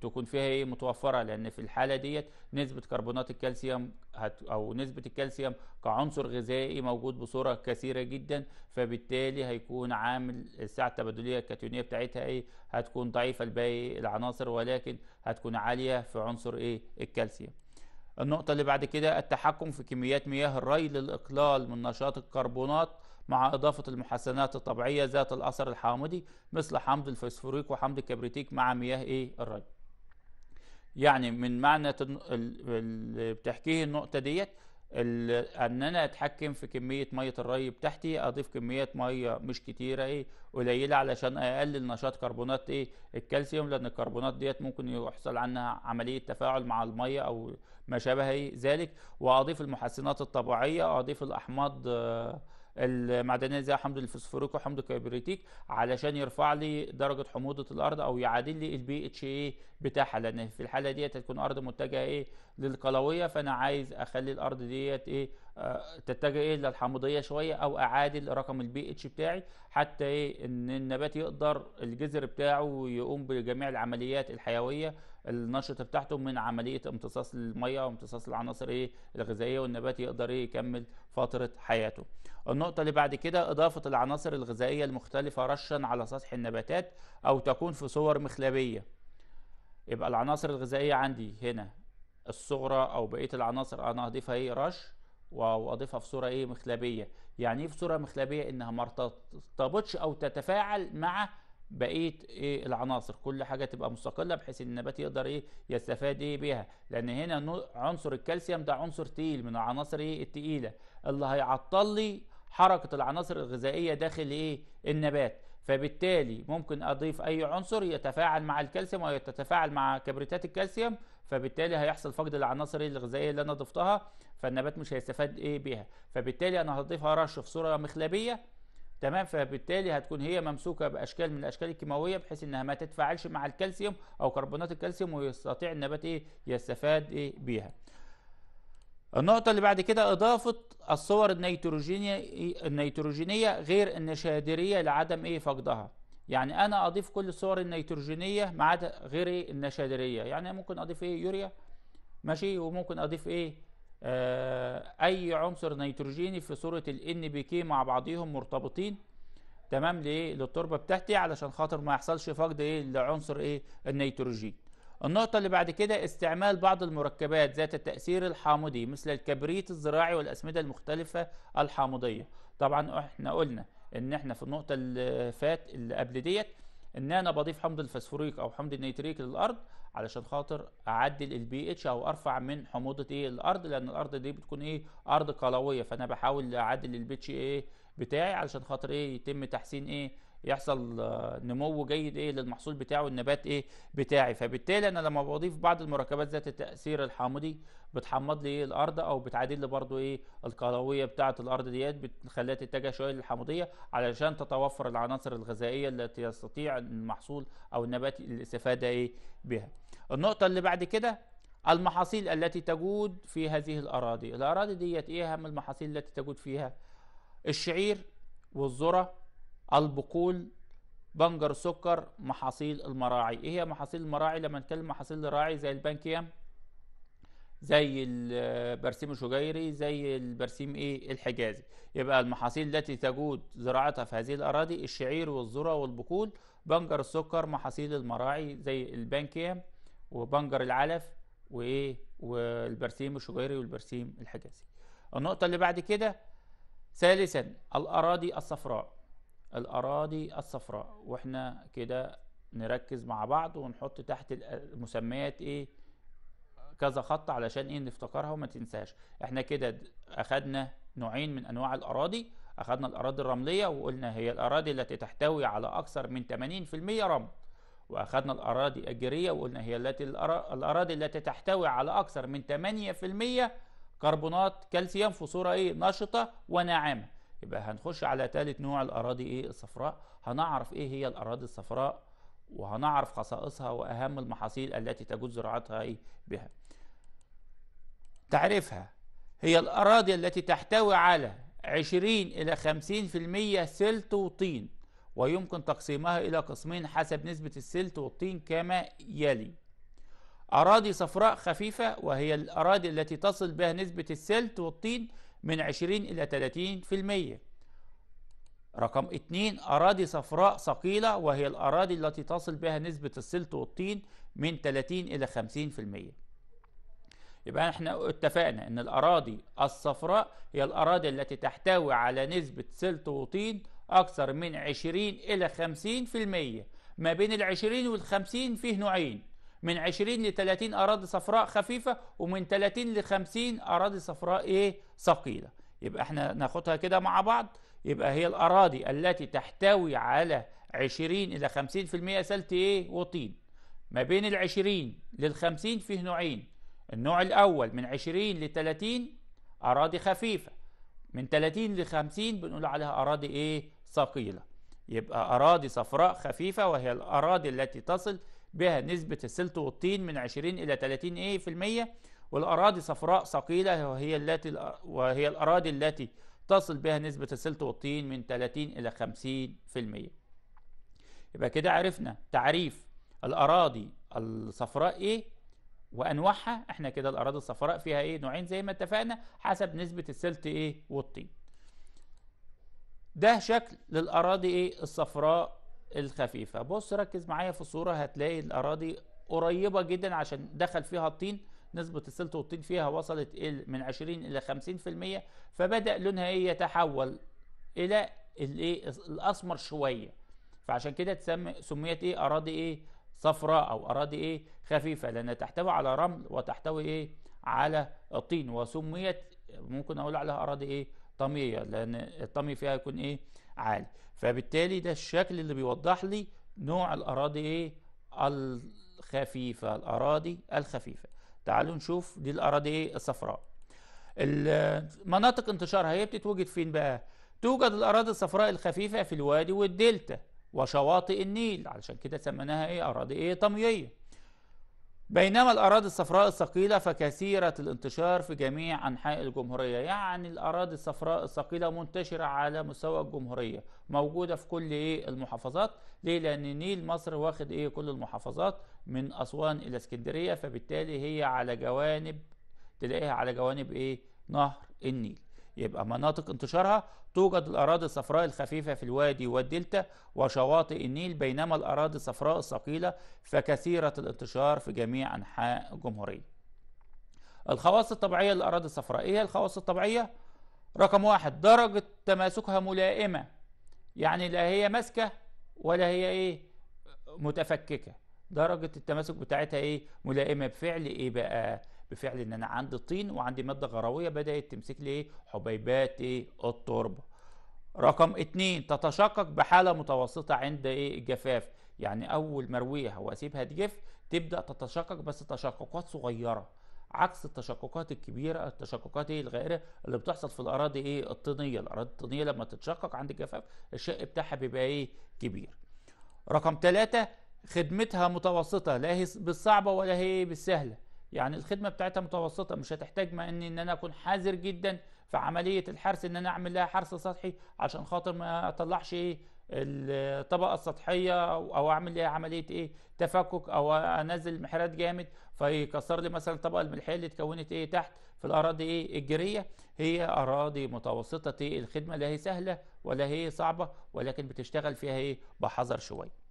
تكون فيها ايه متوفره لان في الحاله ديت نسبه كربونات الكالسيوم هت او نسبه الكالسيوم كعنصر غذائي موجود بصوره كثيره جدا فبالتالي هيكون عامل الساعه التبادليه الكاتيونيه بتاعتها ايه هتكون ضعيفه لباقي العناصر ولكن هتكون عاليه في عنصر ايه الكالسيوم النقطه اللي بعد كده التحكم في كميات مياه الري للاقلال من نشاط الكربونات مع إضافة المحسنات الطبيعية ذات الأثر الحامضي مثل حمض الفسفوريك وحمض الكبريتيك مع مياه إيه الري يعني من معنى اللي بتحكيه النقطة ديت ان انا اتحكم في كميه ميه الري بتاعتي اضيف كميه ميه مش كتيره ايه قليله علشان اقلل نشاط كربونات ايه الكالسيوم لان الكربونات ديت ممكن يحصل عنها عمليه تفاعل مع الميه او ما شابه إيه ذلك واضيف المحسنات الطبيعيه واضيف الاحماض آه المعدنيه زي حمض الفسفوريك وحمض الكبريتيك علشان يرفع لي درجه حموضه الارض او يعادل لي البي اتش اي بتاعها لان في الحاله ديت هتكون ارض متجهه ايه للقلويه فانا عايز اخلي الارض ديت ايه تتجه ايه للحموضيه شويه او اعادل رقم البي اتش بتاعي حتى ايه ان النبات يقدر الجذر بتاعه يقوم بجميع العمليات الحيويه النشطه بتاعته من عمليه امتصاص الميه وامتصاص العناصر ايه الغذائيه والنبات يقدر ايه يكمل فتره حياته. النقطه اللي بعد كده اضافه العناصر الغذائيه المختلفه رشا على سطح النباتات او تكون في صور مخلبيه. يبقى العناصر الغذائيه عندي هنا الصغرى او بقيه العناصر انا هضيفها ايه رش واضيفها في صوره ايه مخلبيه يعني ايه في صوره مخلبيه انها ما ترتبطش او تتفاعل مع بقيه ايه العناصر كل حاجه تبقى مستقله بحيث ان النبات يقدر ايه يستفاد ايه بيها لان هنا عنصر الكالسيوم ده عنصر تقيل من العناصر ايه التقيله اللي هيعطل لي حركه العناصر الغذائيه داخل ايه النبات فبالتالي ممكن اضيف اي عنصر يتفاعل مع الكالسيوم او يتفاعل مع كبريتات الكالسيوم فبالتالي هيحصل فقد العناصر الغذائيه اللي انا ضفتها فالنبات مش هيستفاد ايه بيها فبالتالي انا هضيفها رش في صوره مخلبيه تمام فبالتالي هتكون هي ممسوكه باشكال من الاشكال الكيماويه بحيث انها ما تتفاعلش مع الكالسيوم او كربونات الكالسيوم ويستطيع النبات ايه يستفاد ايه بيها النقطة اللي بعد كده إضافة الصور النيتروجينية النيتروجينية غير النشادرية لعدم إيه فقدها يعني انا اضيف كل الصور النيتروجينيه ما عدا غير النشادريه يعني ممكن اضيف ايه يوريا ماشي وممكن اضيف ايه آه اي عنصر نيتروجيني في صوره ال بي كي مع بعضيهم مرتبطين تمام لايه للتربه بتاعتي علشان خاطر ما يحصلش فقد ايه لعنصر ايه النيتروجين النقطة اللي بعد كده استعمال بعض المركبات ذات التأثير الحامضي مثل الكبريت الزراعي والأسمدة المختلفة الحامضية طبعا احنا قلنا ان احنا في النقطه اللي فات اللي قبل ديت ان انا بضيف حمض الفسفوريك او حمض النيتريك للارض علشان خاطر اعدل البي اتش او ارفع من حموضه ايه الارض لان الارض دي بتكون ايه ارض قلويه فانا بحاول اعدل البي اتش ايه بتاعي علشان خاطر ايه يتم تحسين ايه يحصل آه، نمو جيد ايه للمحصول بتاعه النبات ايه بتاعي فبالتالي انا لما بضيف بعض المركبات ذات التاثير الحامضي بتحمض لي ايه الارض او بتعادل لي برضو ايه القلويه بتاعه الارض ديت بتخليها تتجه شويه للحامضيه علشان تتوفر العناصر الغذائيه التي يستطيع المحصول او النبات الاستفاده ايه بها النقطه اللي بعد كده المحاصيل التي تجود في هذه الأراضي الأراضي ديت إيه أهم المحاصيل التي تجود فيها الشعير والذرة البقول بنجر سكر محاصيل المراعي ايه هي محاصيل المراعي لما نتكلم محاصيل الراعي زي البنكيم زي البرسيم آه، الشجيري زي البرسيم ايه الحجازي يبقى المحاصيل التي تجود زراعتها في هذه الاراضي الشعير والذره والبقول بنجر السكر محاصيل المراعي زي البنكيم وبنجر العلف وايه والبرسيم الشجيري والبرسيم الحجازي النقطه اللي بعد كده ثالثا الاراضي الصفراء الأراضي الصفراء وإحنا كده نركز مع بعض ونحط تحت المسميات إيه كذا خط علشان إيه نفتكرها وما تنساش إحنا كده أخدنا نوعين من أنواع الأراضي أخدنا الأراضي الرملية وقلنا هي الأراضي التي تحتوي على أكثر من 80% رمل وأخدنا الأراضي الجيرية وقلنا هي التي الأراضي التي تحتوي على أكثر من 8% كربونات كالسيوم في صورة إيه نشطة وناعمة يبقى هنخش على ثالث نوع الأراضي إيه الصفراء هنعرف إيه هي الأراضي الصفراء وهنعرف خصائصها وأهم المحاصيل التي تجوز زراعتها إيه بها تعريفها هي الأراضي التي تحتوي على 20 إلى 50% سلت وطين ويمكن تقسيمها إلى قسمين حسب نسبة السلت والطين كما يلي أراضي صفراء خفيفة وهي الأراضي التي تصل بها نسبة السلت والطين من 20 إلى 30% في المية رقم 2 أراضي صفراء ثقيلة وهي الأراضي التي تصل بها نسبة السلت والطين من 30 إلى 50% في المية يبقى احنا اتفقنا ان الاراضي الصفراء هي الاراضي التي تحتوي على نسبة سلت وطين اكثر من 20 الى 50% ما بين العشرين والخمسين فيه نوعين من 20 ل 30 أراضي صفراء خفيفة ومن 30 ل 50 أراضي صفراء إيه ثقيلة يبقى احنا ناخدها كده مع بعض يبقى هي الأراضي التي تحتوي على 20 إلى 50% سلت إيه وطين ما بين ال 20 لل 50 فيه نوعين النوع الأول من 20 ل 30 أراضي خفيفة من 30 ل 50 بنقول عليها أراضي إيه ثقيلة يبقى أراضي صفراء خفيفة وهي الأراضي التي تصل بها نسبة السلت والطين من 20 إلى 30 إيه في المية والأراضي صفراء ثقيلة وهي التي وهي الأراضي التي تصل بها نسبة السلت والطين من 30 إلى 50 في المية يبقى كده عرفنا تعريف الأراضي الصفراء إيه وأنواعها إحنا كده الأراضي الصفراء فيها إيه نوعين زي ما اتفقنا حسب نسبة السلت إيه والطين ده شكل للأراضي إيه الصفراء الخفيفة بص ركز معايا في الصورة هتلاقي الأراضي قريبة جدا عشان دخل فيها الطين نسبة السلط والطين فيها وصلت من 20 إلى 50% فبدأ لونها إيه يتحول إلى الإيه الأسمر شوية فعشان كده تسمي سميت إيه أراضي إيه صفراء أو أراضي إيه خفيفة لأنها تحتوي على رمل وتحتوي إيه على الطين وسميت ممكن أقول عليها أراضي إيه طمية لأن الطمي فيها يكون إيه عالي فبالتالي ده الشكل اللي بيوضح لي نوع الأراضي إيه الخفيفة الأراضي الخفيفة تعالوا نشوف دي الأراضي إيه الصفراء مناطق انتشارها هي بتتوجد فين بقى توجد الأراضي الصفراء الخفيفة في الوادي والدلتا وشواطئ النيل علشان كده سميناها إيه أراضي إيه طمية بينما الأراضي الصفراء الثقيلة فكثيرة الانتشار في جميع أنحاء الجمهورية يعني الأراضي الصفراء الثقيلة منتشرة على مستوى الجمهورية موجودة في كل إيه المحافظات ليه؟ لأن نيل مصر واخد إيه كل المحافظات من أسوان إلى اسكندرية فبالتالي هي على جوانب تلاقيها على جوانب إيه نهر النيل يبقى مناطق انتشارها توجد الأراضي الصفراء الخفيفة في الوادي والدلتا وشواطئ النيل بينما الأراضي الصفراء الثقيلة فكثيرة الانتشار في جميع أنحاء الجمهورية الخواص الطبيعية للأراضي الصفراء إيه الخواص الطبيعية؟ رقم واحد درجة تماسكها ملائمة يعني لا هي ماسكة ولا هي إيه متفككة درجة التماسك بتاعتها إيه ملائمة بفعل إيه بقى؟ بفعل ان انا عندي طين وعندي ماده غرويه بدات تمسك لي ايه حبيبات ايه التربه رقم اتنين تتشقق بحاله متوسطه عند ايه الجفاف يعني اول مرويه واسيبها تجف تبدا تتشقق بس تشققات صغيره عكس التشققات الكبيره التشققات ايه الغائره اللي بتحصل في الاراضي ايه الطينيه الاراضي الطينيه لما تتشقق عند الجفاف الشق بتاعها بيبقى ايه كبير رقم ثلاثة خدمتها متوسطة لا هي بالصعبة ولا هي بالسهلة يعني الخدمة بتاعتها متوسطة مش هتحتاج ما اني ان انا اكون حذر جدا في عملية الحرث ان انا اعمل لها حرث سطحي عشان خاطر ما اطلعش ايه الطبقة السطحية او اعمل لها عملية ايه تفكك او انزل المحرات جامد فيكسر لي مثلا الطبقة الملحية اللي اتكونت ايه تحت في الاراضي ايه الجرية هي اراضي متوسطة ايه الخدمة لا هي سهلة ولا هي صعبة ولكن بتشتغل فيها ايه بحذر شوية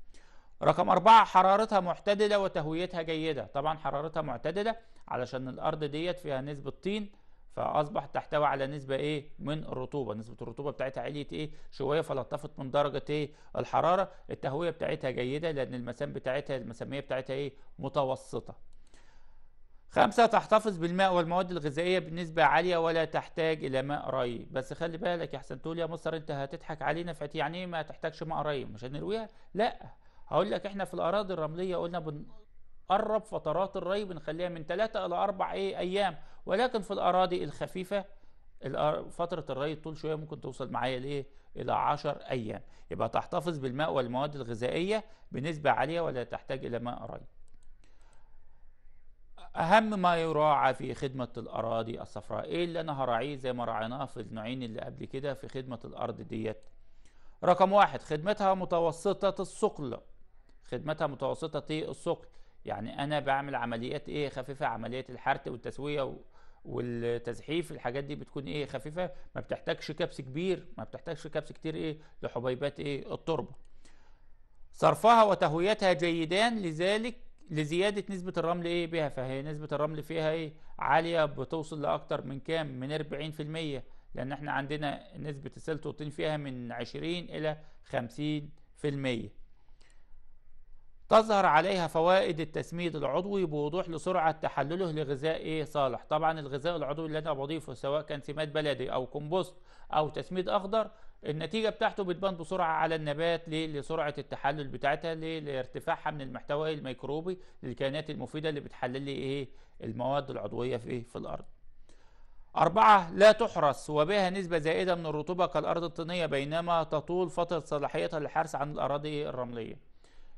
رقم أربعة حرارتها معتدلة وتهويتها جيدة طبعا حرارتها معتدلة علشان الأرض ديت فيها نسبة طين فأصبح تحتوي على نسبة إيه من الرطوبة نسبة الرطوبة بتاعتها عالية إيه شوية فلطفت من درجة إيه الحرارة التهوية بتاعتها جيدة لأن المسام بتاعتها المسامية بتاعتها إيه متوسطة خمسة تحتفظ بالماء والمواد الغذائية بنسبة عالية ولا تحتاج إلى ماء ري بس خلي بالك يا حسن تقول يا مصر أنت هتضحك علينا في يعني إيه ما تحتاجش ماء ري مش هنرويها لأ هقول لك احنا في الاراضي الرمليه قلنا بنقرب فترات الري بنخليها من ثلاثه الى اربع ايه ايام ولكن في الاراضي الخفيفه فتره الري طول شويه ممكن توصل معايا لايه الى 10 ايام يبقى تحتفظ بالماء والمواد الغذائيه بنسبه عاليه ولا تحتاج الى ماء ري اهم ما يراعى في خدمه الاراضي الصفراء ايه اللي انا هراعيه زي ما راعيناه في النوعين اللي قبل كده في خدمه الارض ديت رقم واحد خدمتها متوسطه الثقل خدمتها متوسطة الثقل يعني أنا بعمل عمليات إيه خفيفة عمليات الحرت والتسوية والتزحيف الحاجات دي بتكون إيه خفيفة ما بتحتاجش كبس كبير ما بتحتاجش كبس كتير إيه لحبيبات إيه التربة صرفها وتهويتها جيدان لذلك لزيادة نسبة الرمل ايه بها فهي نسبة الرمل فيها ايه عالية بتوصل لأكتر من كام من 40% لأن احنا عندنا نسبة السيل فيها من 20 إلى 50% تظهر عليها فوائد التسميد العضوي بوضوح لسرعة تحلله لغذاء إيه صالح طبعا الغذاء العضوي اللي أنا بضيفه سواء كان سماد بلدي أو كومبوست أو تسميد أخضر النتيجة بتاعته بتبان بسرعة على النبات ليه؟ لسرعة التحلل بتاعتها ليه؟ لارتفاعها من المحتوى الميكروبي للكائنات المفيدة اللي بتحلل لي إيه المواد العضوية في إيه في الأرض أربعة لا تحرس وبها نسبة زائدة من الرطوبة كالأرض الطينية بينما تطول فترة صلاحيتها للحرث عن الأراضي الرملية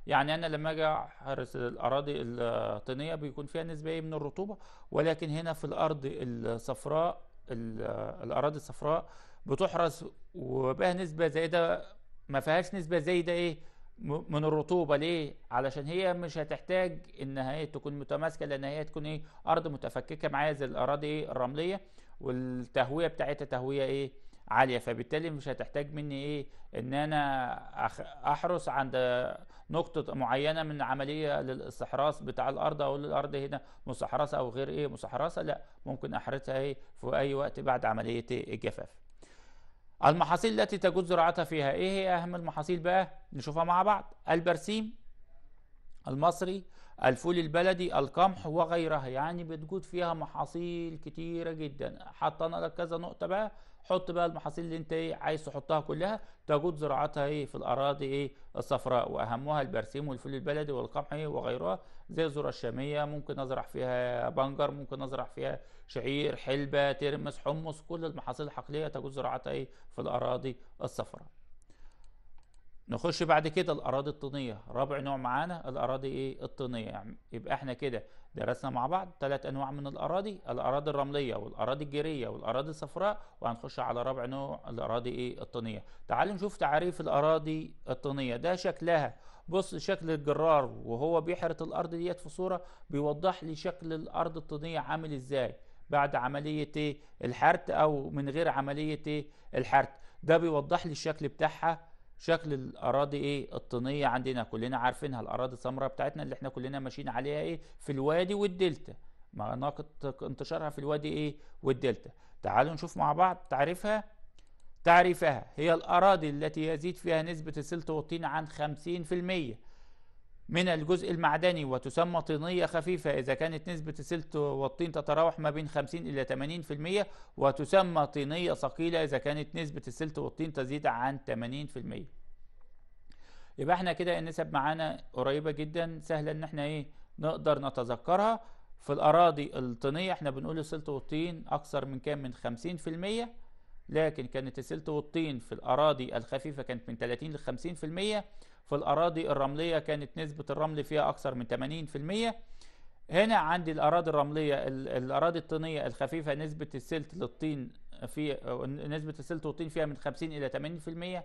يعني انا لما اجي احرس الاراضي الطينيه بيكون فيها نسبه ايه من الرطوبه ولكن هنا في الارض الصفراء الاراضي الصفراء بتحرس وبها نسبه زائده ما فيهاش نسبه زايده ايه من الرطوبه ليه علشان هي مش هتحتاج ان هي تكون متماسكه لان هي تكون ايه ارض متفككه معايا زي الاراضي ايه الرمليه والتهويه بتاعتها تهويه ايه عاليه فبالتالي مش هتحتاج مني ايه ان انا احرس عند نقطة معينة من عملية للاستحراس بتاع الأرض أو الأرض هنا مسحرسة أو غير إيه مسحرسة لا ممكن أحرثها إيه في أي وقت بعد عملية الجفاف المحاصيل التي تجوز زراعتها فيها إيه هي أهم المحاصيل بقى نشوفها مع بعض البرسيم المصري الفول البلدي القمح وغيرها يعني بتجود فيها محاصيل كتيرة جدا حطينا لك كذا نقطة بقى حط بقى المحاصيل اللي انت ايه عايز تحطها كلها تجود زراعتها ايه في الاراضي ايه الصفراء واهمها البرسيم والفول البلدي والقمح ايه وغيرها زي الذره الشاميه ممكن ازرع فيها بنجر ممكن ازرع فيها شعير حلبه ترمس حمص كل المحاصيل الحقليه تجود زراعتها ايه في الاراضي الصفراء نخش بعد كده الاراضي الطينيه رابع نوع معانا الاراضي ايه الطينيه يعني يبقى احنا كده درسنا مع بعض ثلاث انواع من الاراضي الاراضي الرمليه والاراضي الجيريه والاراضي الصفراء وهنخش على رابع نوع الاراضي ايه الطينيه تعالوا نشوف تعريف الاراضي الطينيه ده شكلها بص شكل الجرار وهو بيحرث الارض ديت في صوره بيوضح لي شكل الارض الطينيه عامل ازاي بعد عمليه ايه الحرث او من غير عمليه ايه الحرث ده بيوضح لي الشكل بتاعها شكل الاراضي ايه الطينيه عندنا كلنا عارفينها الاراضي السمراء بتاعتنا اللي احنا كلنا ماشيين عليها ايه في الوادي والدلتا مناطق انتشارها في الوادي ايه والدلتا تعالوا نشوف مع بعض تعريفها تعريفها هي الاراضي التي يزيد فيها نسبه السلت والطين عن 50% من الجزء المعدني وتسمى طينية خفيفة إذا كانت نسبة السلت والطين تتراوح ما بين 50 إلى 80% وتسمى طينية ثقيلة إذا كانت نسبة السلت والطين تزيد عن 80% يبقى احنا كده النسب معانا قريبة جدا سهلة ان احنا ايه نقدر نتذكرها في الأراضي الطينية احنا بنقول السلت والطين أكثر من كام من 50% لكن كانت السلت والطين في الأراضي الخفيفة كانت من 30 ل المية في الأراضي الرملية كانت نسبة الرمل فيها أكثر من 80% هنا عندي الأراضي الرملية الأراضي الطينية الخفيفة نسبة السلت للطين في نسبة السلت والطين فيها من 50 إلى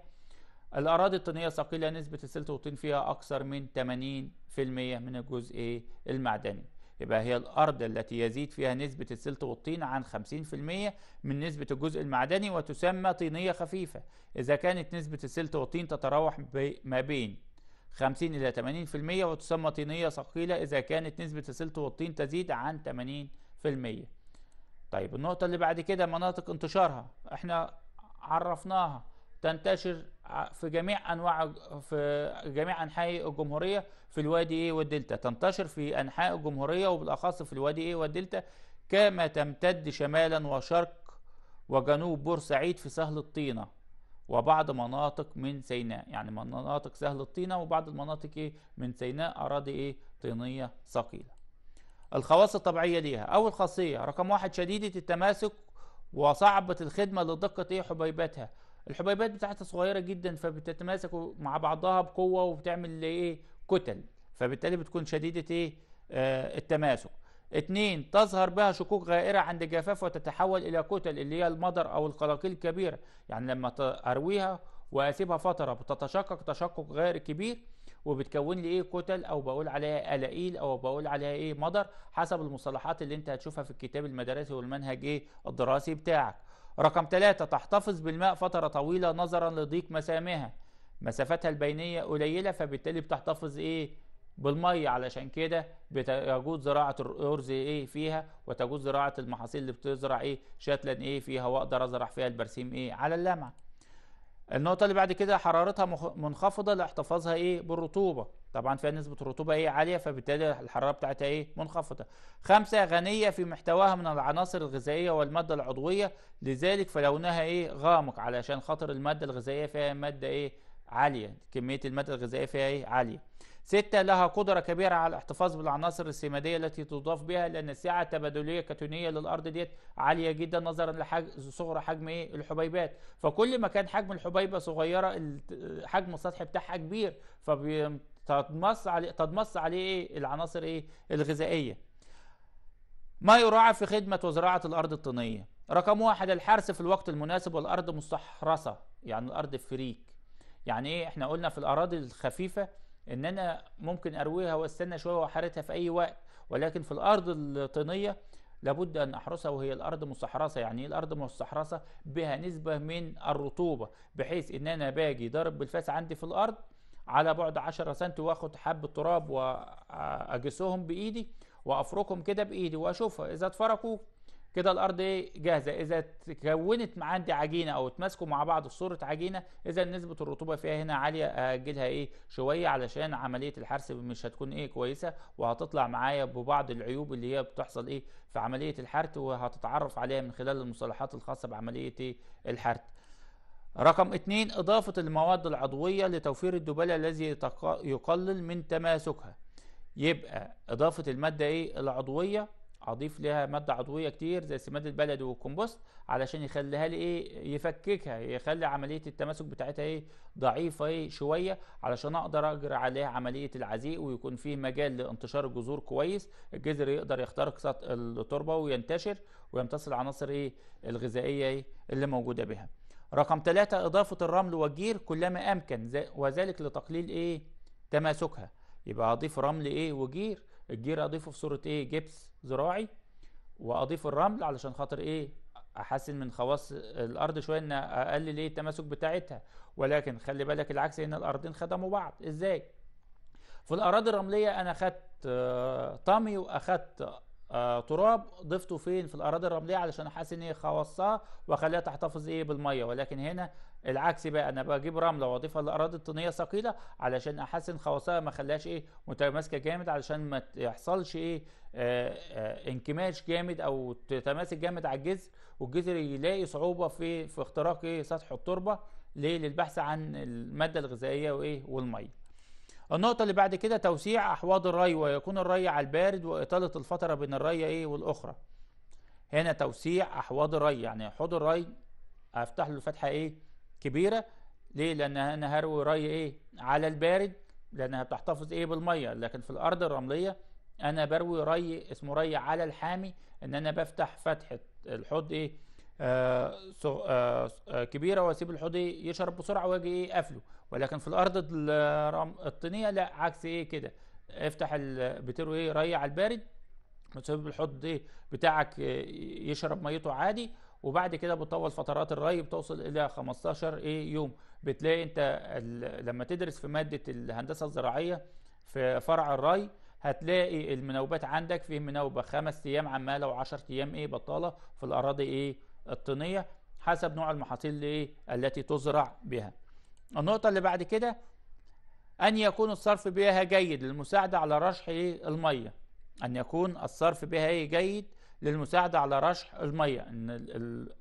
80% الأراضي الطينية الثقيلة نسبة السلت والطين فيها أكثر من 80% من الجزء المعدني يبقى هي الأرض التي يزيد فيها نسبة السلت والطين عن 50% من نسبة الجزء المعدني وتسمى طينية خفيفة إذا كانت نسبة السلت والطين تتراوح ما بين 50 إلى 80% وتسمى طينية ثقيلة إذا كانت نسبة السلت والطين تزيد عن 80% طيب النقطة اللي بعد كده مناطق انتشارها احنا عرفناها تنتشر في جميع انواع في جميع انحاء الجمهوريه في الوادي ايه والدلتا تنتشر في انحاء الجمهوريه وبالاخص في الوادي ايه والدلتا كما تمتد شمالا وشرق وجنوب بورسعيد في سهل الطينه وبعض مناطق من سيناء يعني مناطق سهل الطينه وبعض المناطق ايه من سيناء اراضي ايه طينيه ثقيله الخواص الطبيعيه ليها اول خاصيه رقم واحد شديده التماسك وصعبه الخدمه لدقه ايه حبيباتها الحبيبات بتاعتها صغيره جدا فبتتماسك مع بعضها بقوه وبتعمل ايه كتل فبالتالي بتكون شديده ايه آه التماسك اتنين تظهر بها شقوق غائرة عند جفاف وتتحول إلى كتل اللي هي المضر أو القلاقيل الكبيرة يعني لما أرويها وأسيبها فترة بتتشقق تشقق غير كبير وبتكون لي إيه كتل أو بقول عليها قلاقيل أو بقول عليها إيه مضر حسب المصطلحات اللي أنت هتشوفها في الكتاب المدرسي والمنهج إيه الدراسي بتاعك رقم ثلاثة تحتفظ بالماء فترة طويلة نظرا لضيق مسامها مسافتها البينية قليلة فبالتالي بتحتفظ ايه بالمية علشان كده بتجود زراعة الأرز ايه فيها وتجوز زراعة المحاصيل اللي بتزرع ايه شتلا ايه فيها واقدر ازرع فيها البرسيم ايه على اللمعه النقطة اللي بعد كده حرارتها منخفضة لاحتفاظها ايه بالرطوبة طبعا فيها نسبة الرطوبة ايه عالية فبالتالي الحرارة بتاعتها ايه منخفضة خمسة غنية في محتواها من العناصر الغذائية والمادة العضوية لذلك فلونها ايه غامق علشان خاطر المادة الغذائية فيها مادة ايه عالية كمية المادة الغذائية فيها ايه عالية ستة لها قدرة كبيرة على الاحتفاظ بالعناصر السمادية التي تضاف بها لأن السعة التبادلية كتونية للأرض ديت عالية جدا نظرا لصغر حجم ايه الحبيبات فكل ما كان حجم الحبيبة صغيرة حجم السطح بتاعها كبير فبتضمص عليه تضمص عليه ايه العناصر ايه الغذائية ما يراعى في خدمة وزراعة الأرض الطينية رقم واحد الحرث في الوقت المناسب والأرض مستحرصة يعني الأرض فريك يعني ايه احنا قلنا في الأراضي الخفيفة ان انا ممكن ارويها واستنى شويه واحرثها في اي وقت ولكن في الارض الطينيه لابد ان احرسها وهي الارض مستحرسه يعني ايه الارض مستحرسه بها نسبه من الرطوبه بحيث ان انا باجي ضارب بالفاس عندي في الارض على بعد 10 سم واخد حبه تراب واجسهم بايدي وافركهم كده بايدي واشوفها اذا اتفركوا كده الارض ايه جاهزه اذا تكونت عندي عجينه او اتماسكوا مع بعض في صوره عجينه اذا نسبه الرطوبه فيها هنا عاليه هاجلها ايه شويه علشان عمليه الحرث مش هتكون ايه كويسه وهتطلع معايا ببعض العيوب اللي هي بتحصل ايه في عمليه الحرث وهتتعرف عليها من خلال المصطلحات الخاصه بعمليه ايه الحرث رقم اتنين إضافة المواد العضوية لتوفير الدبلة الذي يقلل من تماسكها يبقى إضافة المادة إيه العضوية اضيف لها ماده عضويه كتير زي السماد البلدي والكمبوست علشان يخليها لي ايه يفككها يخلي عمليه التماسك بتاعتها ايه ضعيفه ايه شويه علشان اقدر اجري عليها عمليه العزيق ويكون فيه مجال لانتشار الجذور كويس الجذر يقدر يخترق التربه وينتشر ويمتص العناصر ايه الغذائيه ايه اللي موجوده بها رقم ثلاثة إضافة الرمل والجير كلما أمكن وذلك لتقليل إيه؟ تماسكها يبقى أضيف رمل إيه وجير الجير أضيفه في صورة إيه؟ جبس زراعي واضيف الرمل علشان خاطر ايه احسن من خواص الارض شويه ان اقلل ايه التماسك بتاعتها ولكن خلي بالك العكس ان الارضين خدموا بعض ازاي في الاراضي الرمليه انا خدت آه، طمي واخدت آه، تراب ضفته فين في الاراضي الرمليه علشان احسن ايه خواصها واخليها تحتفظ ايه بالميه ولكن هنا العكس بقى انا بجيب رمله واضيفها لاراضي الطينيه ثقيله علشان احسن خواصها ما اخليهاش ايه متماسكه جامد علشان ما يحصلش ايه آآ آه، آآ آه، انكماش جامد او تتماسك جامد على الجذر والجذر يلاقي صعوبه في في اختراق ايه سطح التربه ليه للبحث عن الماده الغذائيه وايه والميه النقطة اللي بعد كده توسيع أحواض الري ويكون الري على البارد وإطالة الفترة بين الري إيه والأخرى. هنا توسيع أحواض الري يعني حوض الري أفتح له فتحة إيه كبيرة ليه لان أنا هروي ري إيه على البارد لأنها بتحتفظ إيه بالمية لكن في الأرض الرملية أنا بروي ري اسمه ري على الحامي إن أنا بفتح فتحة الحوض إيه آه،, آه آه كبيرة وأسيب الحوض إيه يشرب بسرعة وأجي إيه قافله ولكن في الأرض الطينية لا عكس إيه كده افتح بتروي إيه ري على البارد وتسيب الحوض إيه بتاعك يشرب ميته عادي وبعد كده بتطول فترات الري بتوصل الى 15 ايه يوم بتلاقي انت لما تدرس في ماده الهندسه الزراعيه في فرع الري هتلاقي المناوبات عندك في مناوبه خمس ايام عماله و10 ايام ايه بطاله في الاراضي ايه الطينيه حسب نوع المحاصيل ايه التي تزرع بها النقطه اللي بعد كده ان يكون الصرف بها جيد للمساعده على رشح ايه الميه ان يكون الصرف بها ايه جيد للمساعدة على رشح المية ان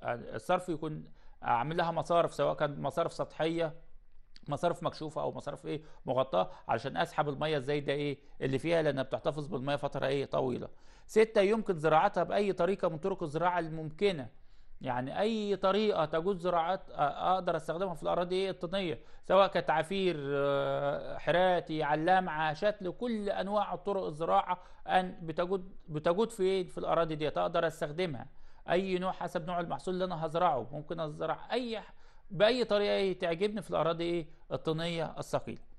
الصرف يكون اعمل لها مصارف سواء كانت مصارف سطحية مصارف مكشوفة او مصارف ايه مغطاة علشان اسحب المية الزايدة ايه اللي فيها لانها بتحتفظ بالمية فترة ايه طويلة ستة يمكن زراعتها باي طريقة من طرق الزراعة الممكنة يعني اي طريقه تجوز زراعات اقدر استخدمها في الاراضي إيه؟ الطينيه سواء كانت عفير آه، حراتي علامعه شتل كل انواع طرق الزراعه ان بتجود بتجود في إيه؟ في الاراضي ديت اقدر استخدمها اي نوع حسب نوع المحصول اللي انا هزرعه ممكن ازرع اي باي طريقه إيه؟ تعجبني في الاراضي الطينيه الثقيله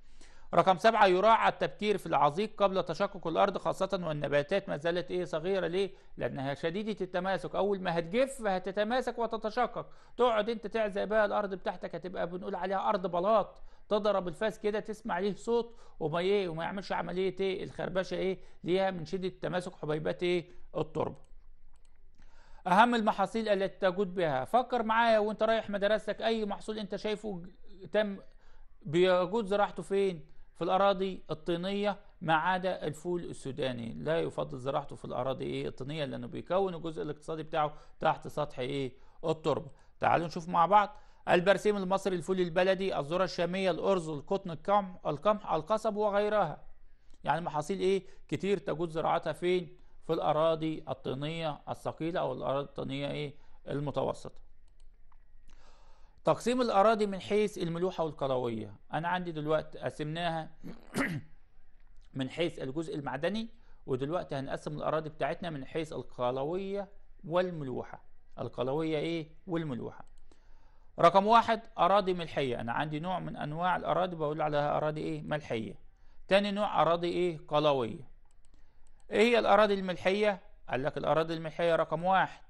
رقم سبعة يراعى التبكير في العظيق قبل تشقق الأرض خاصة والنباتات ما زالت إيه صغيرة ليه؟ لأنها شديدة التماسك أول ما هتجف هتتماسك وتتشقق تقعد أنت تعزق بقى الأرض بتاعتك هتبقى بنقول عليها أرض بلاط تضرب الفاس كده تسمع ليه صوت وما إيه وما يعملش عملية إيه الخربشة إيه ليها من شدة تماسك حبيبات إيه التربة اهم المحاصيل التي تجود بها فكر معايا وانت رايح مدرستك اي محصول انت شايفه تم بيجود زراعته فين في الأراضي الطينية ما عدا الفول السوداني لا يفضل زراعته في الأراضي إيه الطينية لأنه بيكون الجزء الاقتصادي بتاعه تحت سطح إيه التربة تعالوا نشوف مع بعض البرسيم المصري الفول البلدي الذرة الشامية الأرز القطن القمح القمح القصب وغيرها يعني محاصيل إيه كتير تجوز زراعتها فين في الأراضي الطينية الثقيلة أو الأراضي الطينية إيه المتوسطة تقسيم الأراضي من حيث الملوحة والقلوية أنا عندي دلوقتي قسمناها من حيث الجزء المعدني ودلوقتي هنقسم الأراضي بتاعتنا من حيث القلوية والملوحة القلوية إيه والملوحة رقم واحد أراضي ملحية أنا عندي نوع من أنواع الأراضي بقول عليها أراضي إيه ملحية تاني نوع أراضي إيه قلوية إيه هي الأراضي الملحية قال لك الأراضي الملحية رقم واحد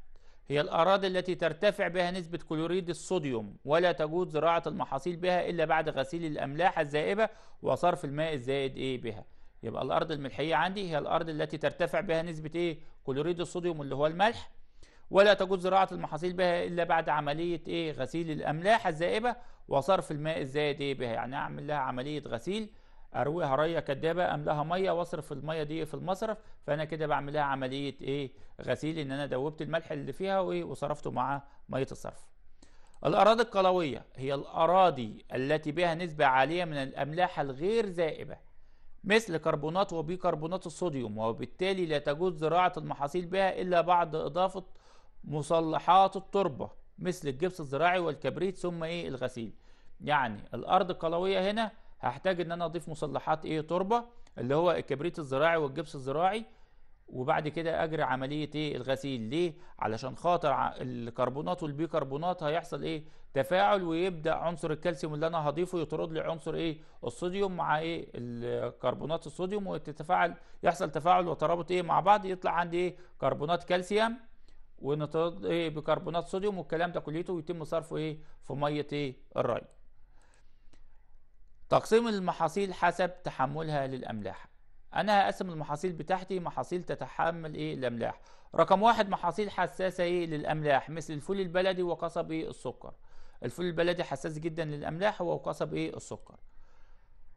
هي الأراضي التي ترتفع بها نسبة كلوريد الصوديوم ولا تجوز زراعة المحاصيل بها إلا بعد غسيل الأملاح الذائبة وصرف الماء الزائد إيه بها يبقى الأرض الملحية عندي هي الأرض التي ترتفع بها نسبة إيه كلوريد الصوديوم اللي هو الملح ولا تجوز زراعة المحاصيل بها إلا بعد عملية إيه غسيل الأملاح الزائبة وصرف الماء الزائد إيه بها يعني أعمل لها عملية غسيل ارويها ريه كدابه املاها ميه واصرف الميه دي في المصرف فانا كده بعمل لها عمليه ايه غسيل ان انا دوبت الملح اللي فيها وصرفته مع ميه الصرف الاراضي القلويه هي الاراضي التي بها نسبه عاليه من الاملاح الغير ذائبه مثل كربونات وبيكربونات الصوديوم وبالتالي لا تجوز زراعه المحاصيل بها الا بعد اضافه مصلحات التربه مثل الجبس الزراعي والكبريت ثم ايه الغسيل يعني الارض القلويه هنا هحتاج ان انا اضيف مصلحات ايه تربه اللي هو الكبريت الزراعي والجبس الزراعي وبعد كده اجري عمليه ايه الغسيل ليه علشان خاطر الكربونات والبيكربونات هيحصل ايه تفاعل ويبدا عنصر الكالسيوم اللي انا هضيفه يطرد لي عنصر ايه الصوديوم مع ايه الكربونات الصوديوم وتتفاعل يحصل تفاعل وترابط ايه مع بعض يطلع عندي ايه كربونات كالسيوم ونطرد ايه بكربونات صوديوم والكلام ده كليته ويتم صرفه ايه في ميه ايه الري تقسيم المحاصيل حسب تحملها للأملاح أنا هقسم المحاصيل بتاعتي محاصيل تتحمل إيه الأملاح رقم واحد محاصيل حساسة إيه للأملاح مثل الفول البلدي وقصب إيه السكر الفول البلدي حساس جدا للأملاح وقصب إيه السكر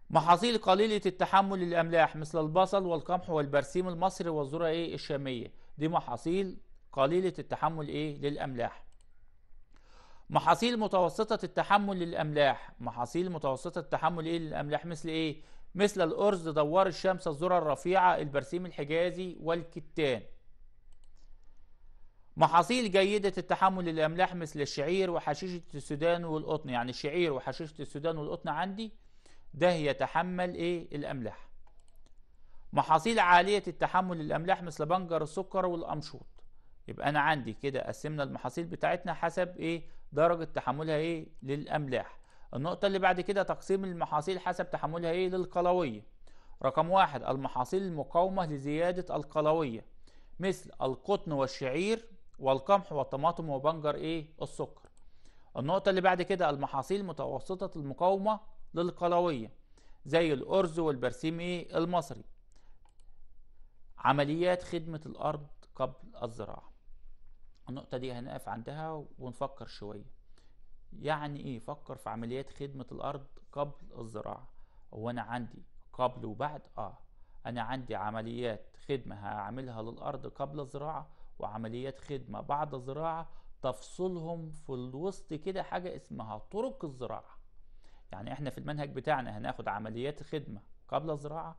محاصيل قليلة التحمل للأملاح مثل البصل والقمح والبرسيم المصري والذرة إيه الشامية دي محاصيل قليلة التحمل إيه للأملاح محاصيل متوسطة التحمل للأملاح محاصيل متوسطة التحمل إيه للأملاح مثل إيه؟ مثل الأرز دوار الشمس الذرة الرفيعة البرسيم الحجازي والكتان محاصيل جيدة التحمل للأملاح مثل الشعير وحشيشة السودان والقطن يعني الشعير وحشيشة السودان والقطن عندي ده يتحمل إيه الأملاح محاصيل عالية التحمل للأملاح مثل بنجر السكر والأمشوط يبقى أنا عندي كده قسمنا المحاصيل بتاعتنا حسب إيه درجة تحملها ايه للأملاح النقطة اللي بعد كده تقسيم المحاصيل حسب تحملها ايه للقلوية رقم واحد المحاصيل المقاومة لزيادة القلوية مثل القطن والشعير والقمح والطماطم وبنجر ايه السكر النقطة اللي بعد كده المحاصيل متوسطة المقاومة للقلوية زي الأرز والبرسيم ايه المصري عمليات خدمة الأرض قبل الزراعة النقطة دي هنقف عندها ونفكر شوية يعني ايه فكر في عمليات خدمة الارض قبل الزراعة هو انا عندي قبل وبعد اه انا عندي عمليات خدمة هعملها للارض قبل الزراعة وعمليات خدمة بعد الزراعة تفصلهم في الوسط كده حاجة اسمها طرق الزراعة يعني احنا في المنهج بتاعنا هناخد عمليات خدمة قبل الزراعة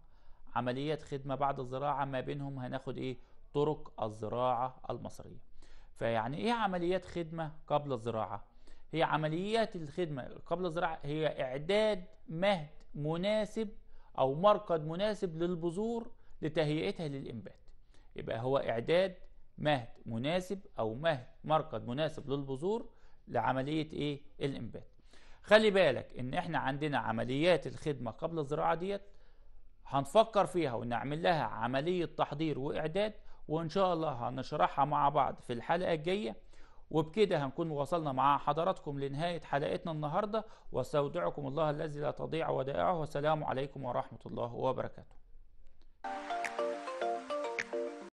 عمليات خدمة بعد الزراعة ما بينهم هناخد ايه طرق الزراعة المصرية فيعني ايه عمليات خدمه قبل الزراعه هي عمليات الخدمه قبل الزراعه هي اعداد مهد مناسب او مرقد مناسب للبذور لتهيئتها للانبات يبقى هو اعداد مهد مناسب او مهد مرقد مناسب للبذور لعمليه ايه الانبات خلي بالك ان احنا عندنا عمليات الخدمه قبل الزراعه ديت هنفكر فيها ونعمل لها عمليه تحضير واعداد وان شاء الله هنشرحها مع بعض في الحلقه الجايه وبكده هنكون وصلنا مع حضراتكم لنهايه حلقتنا النهارده واستودعكم الله الذي لا تضيع ودائعه والسلام عليكم ورحمه الله وبركاته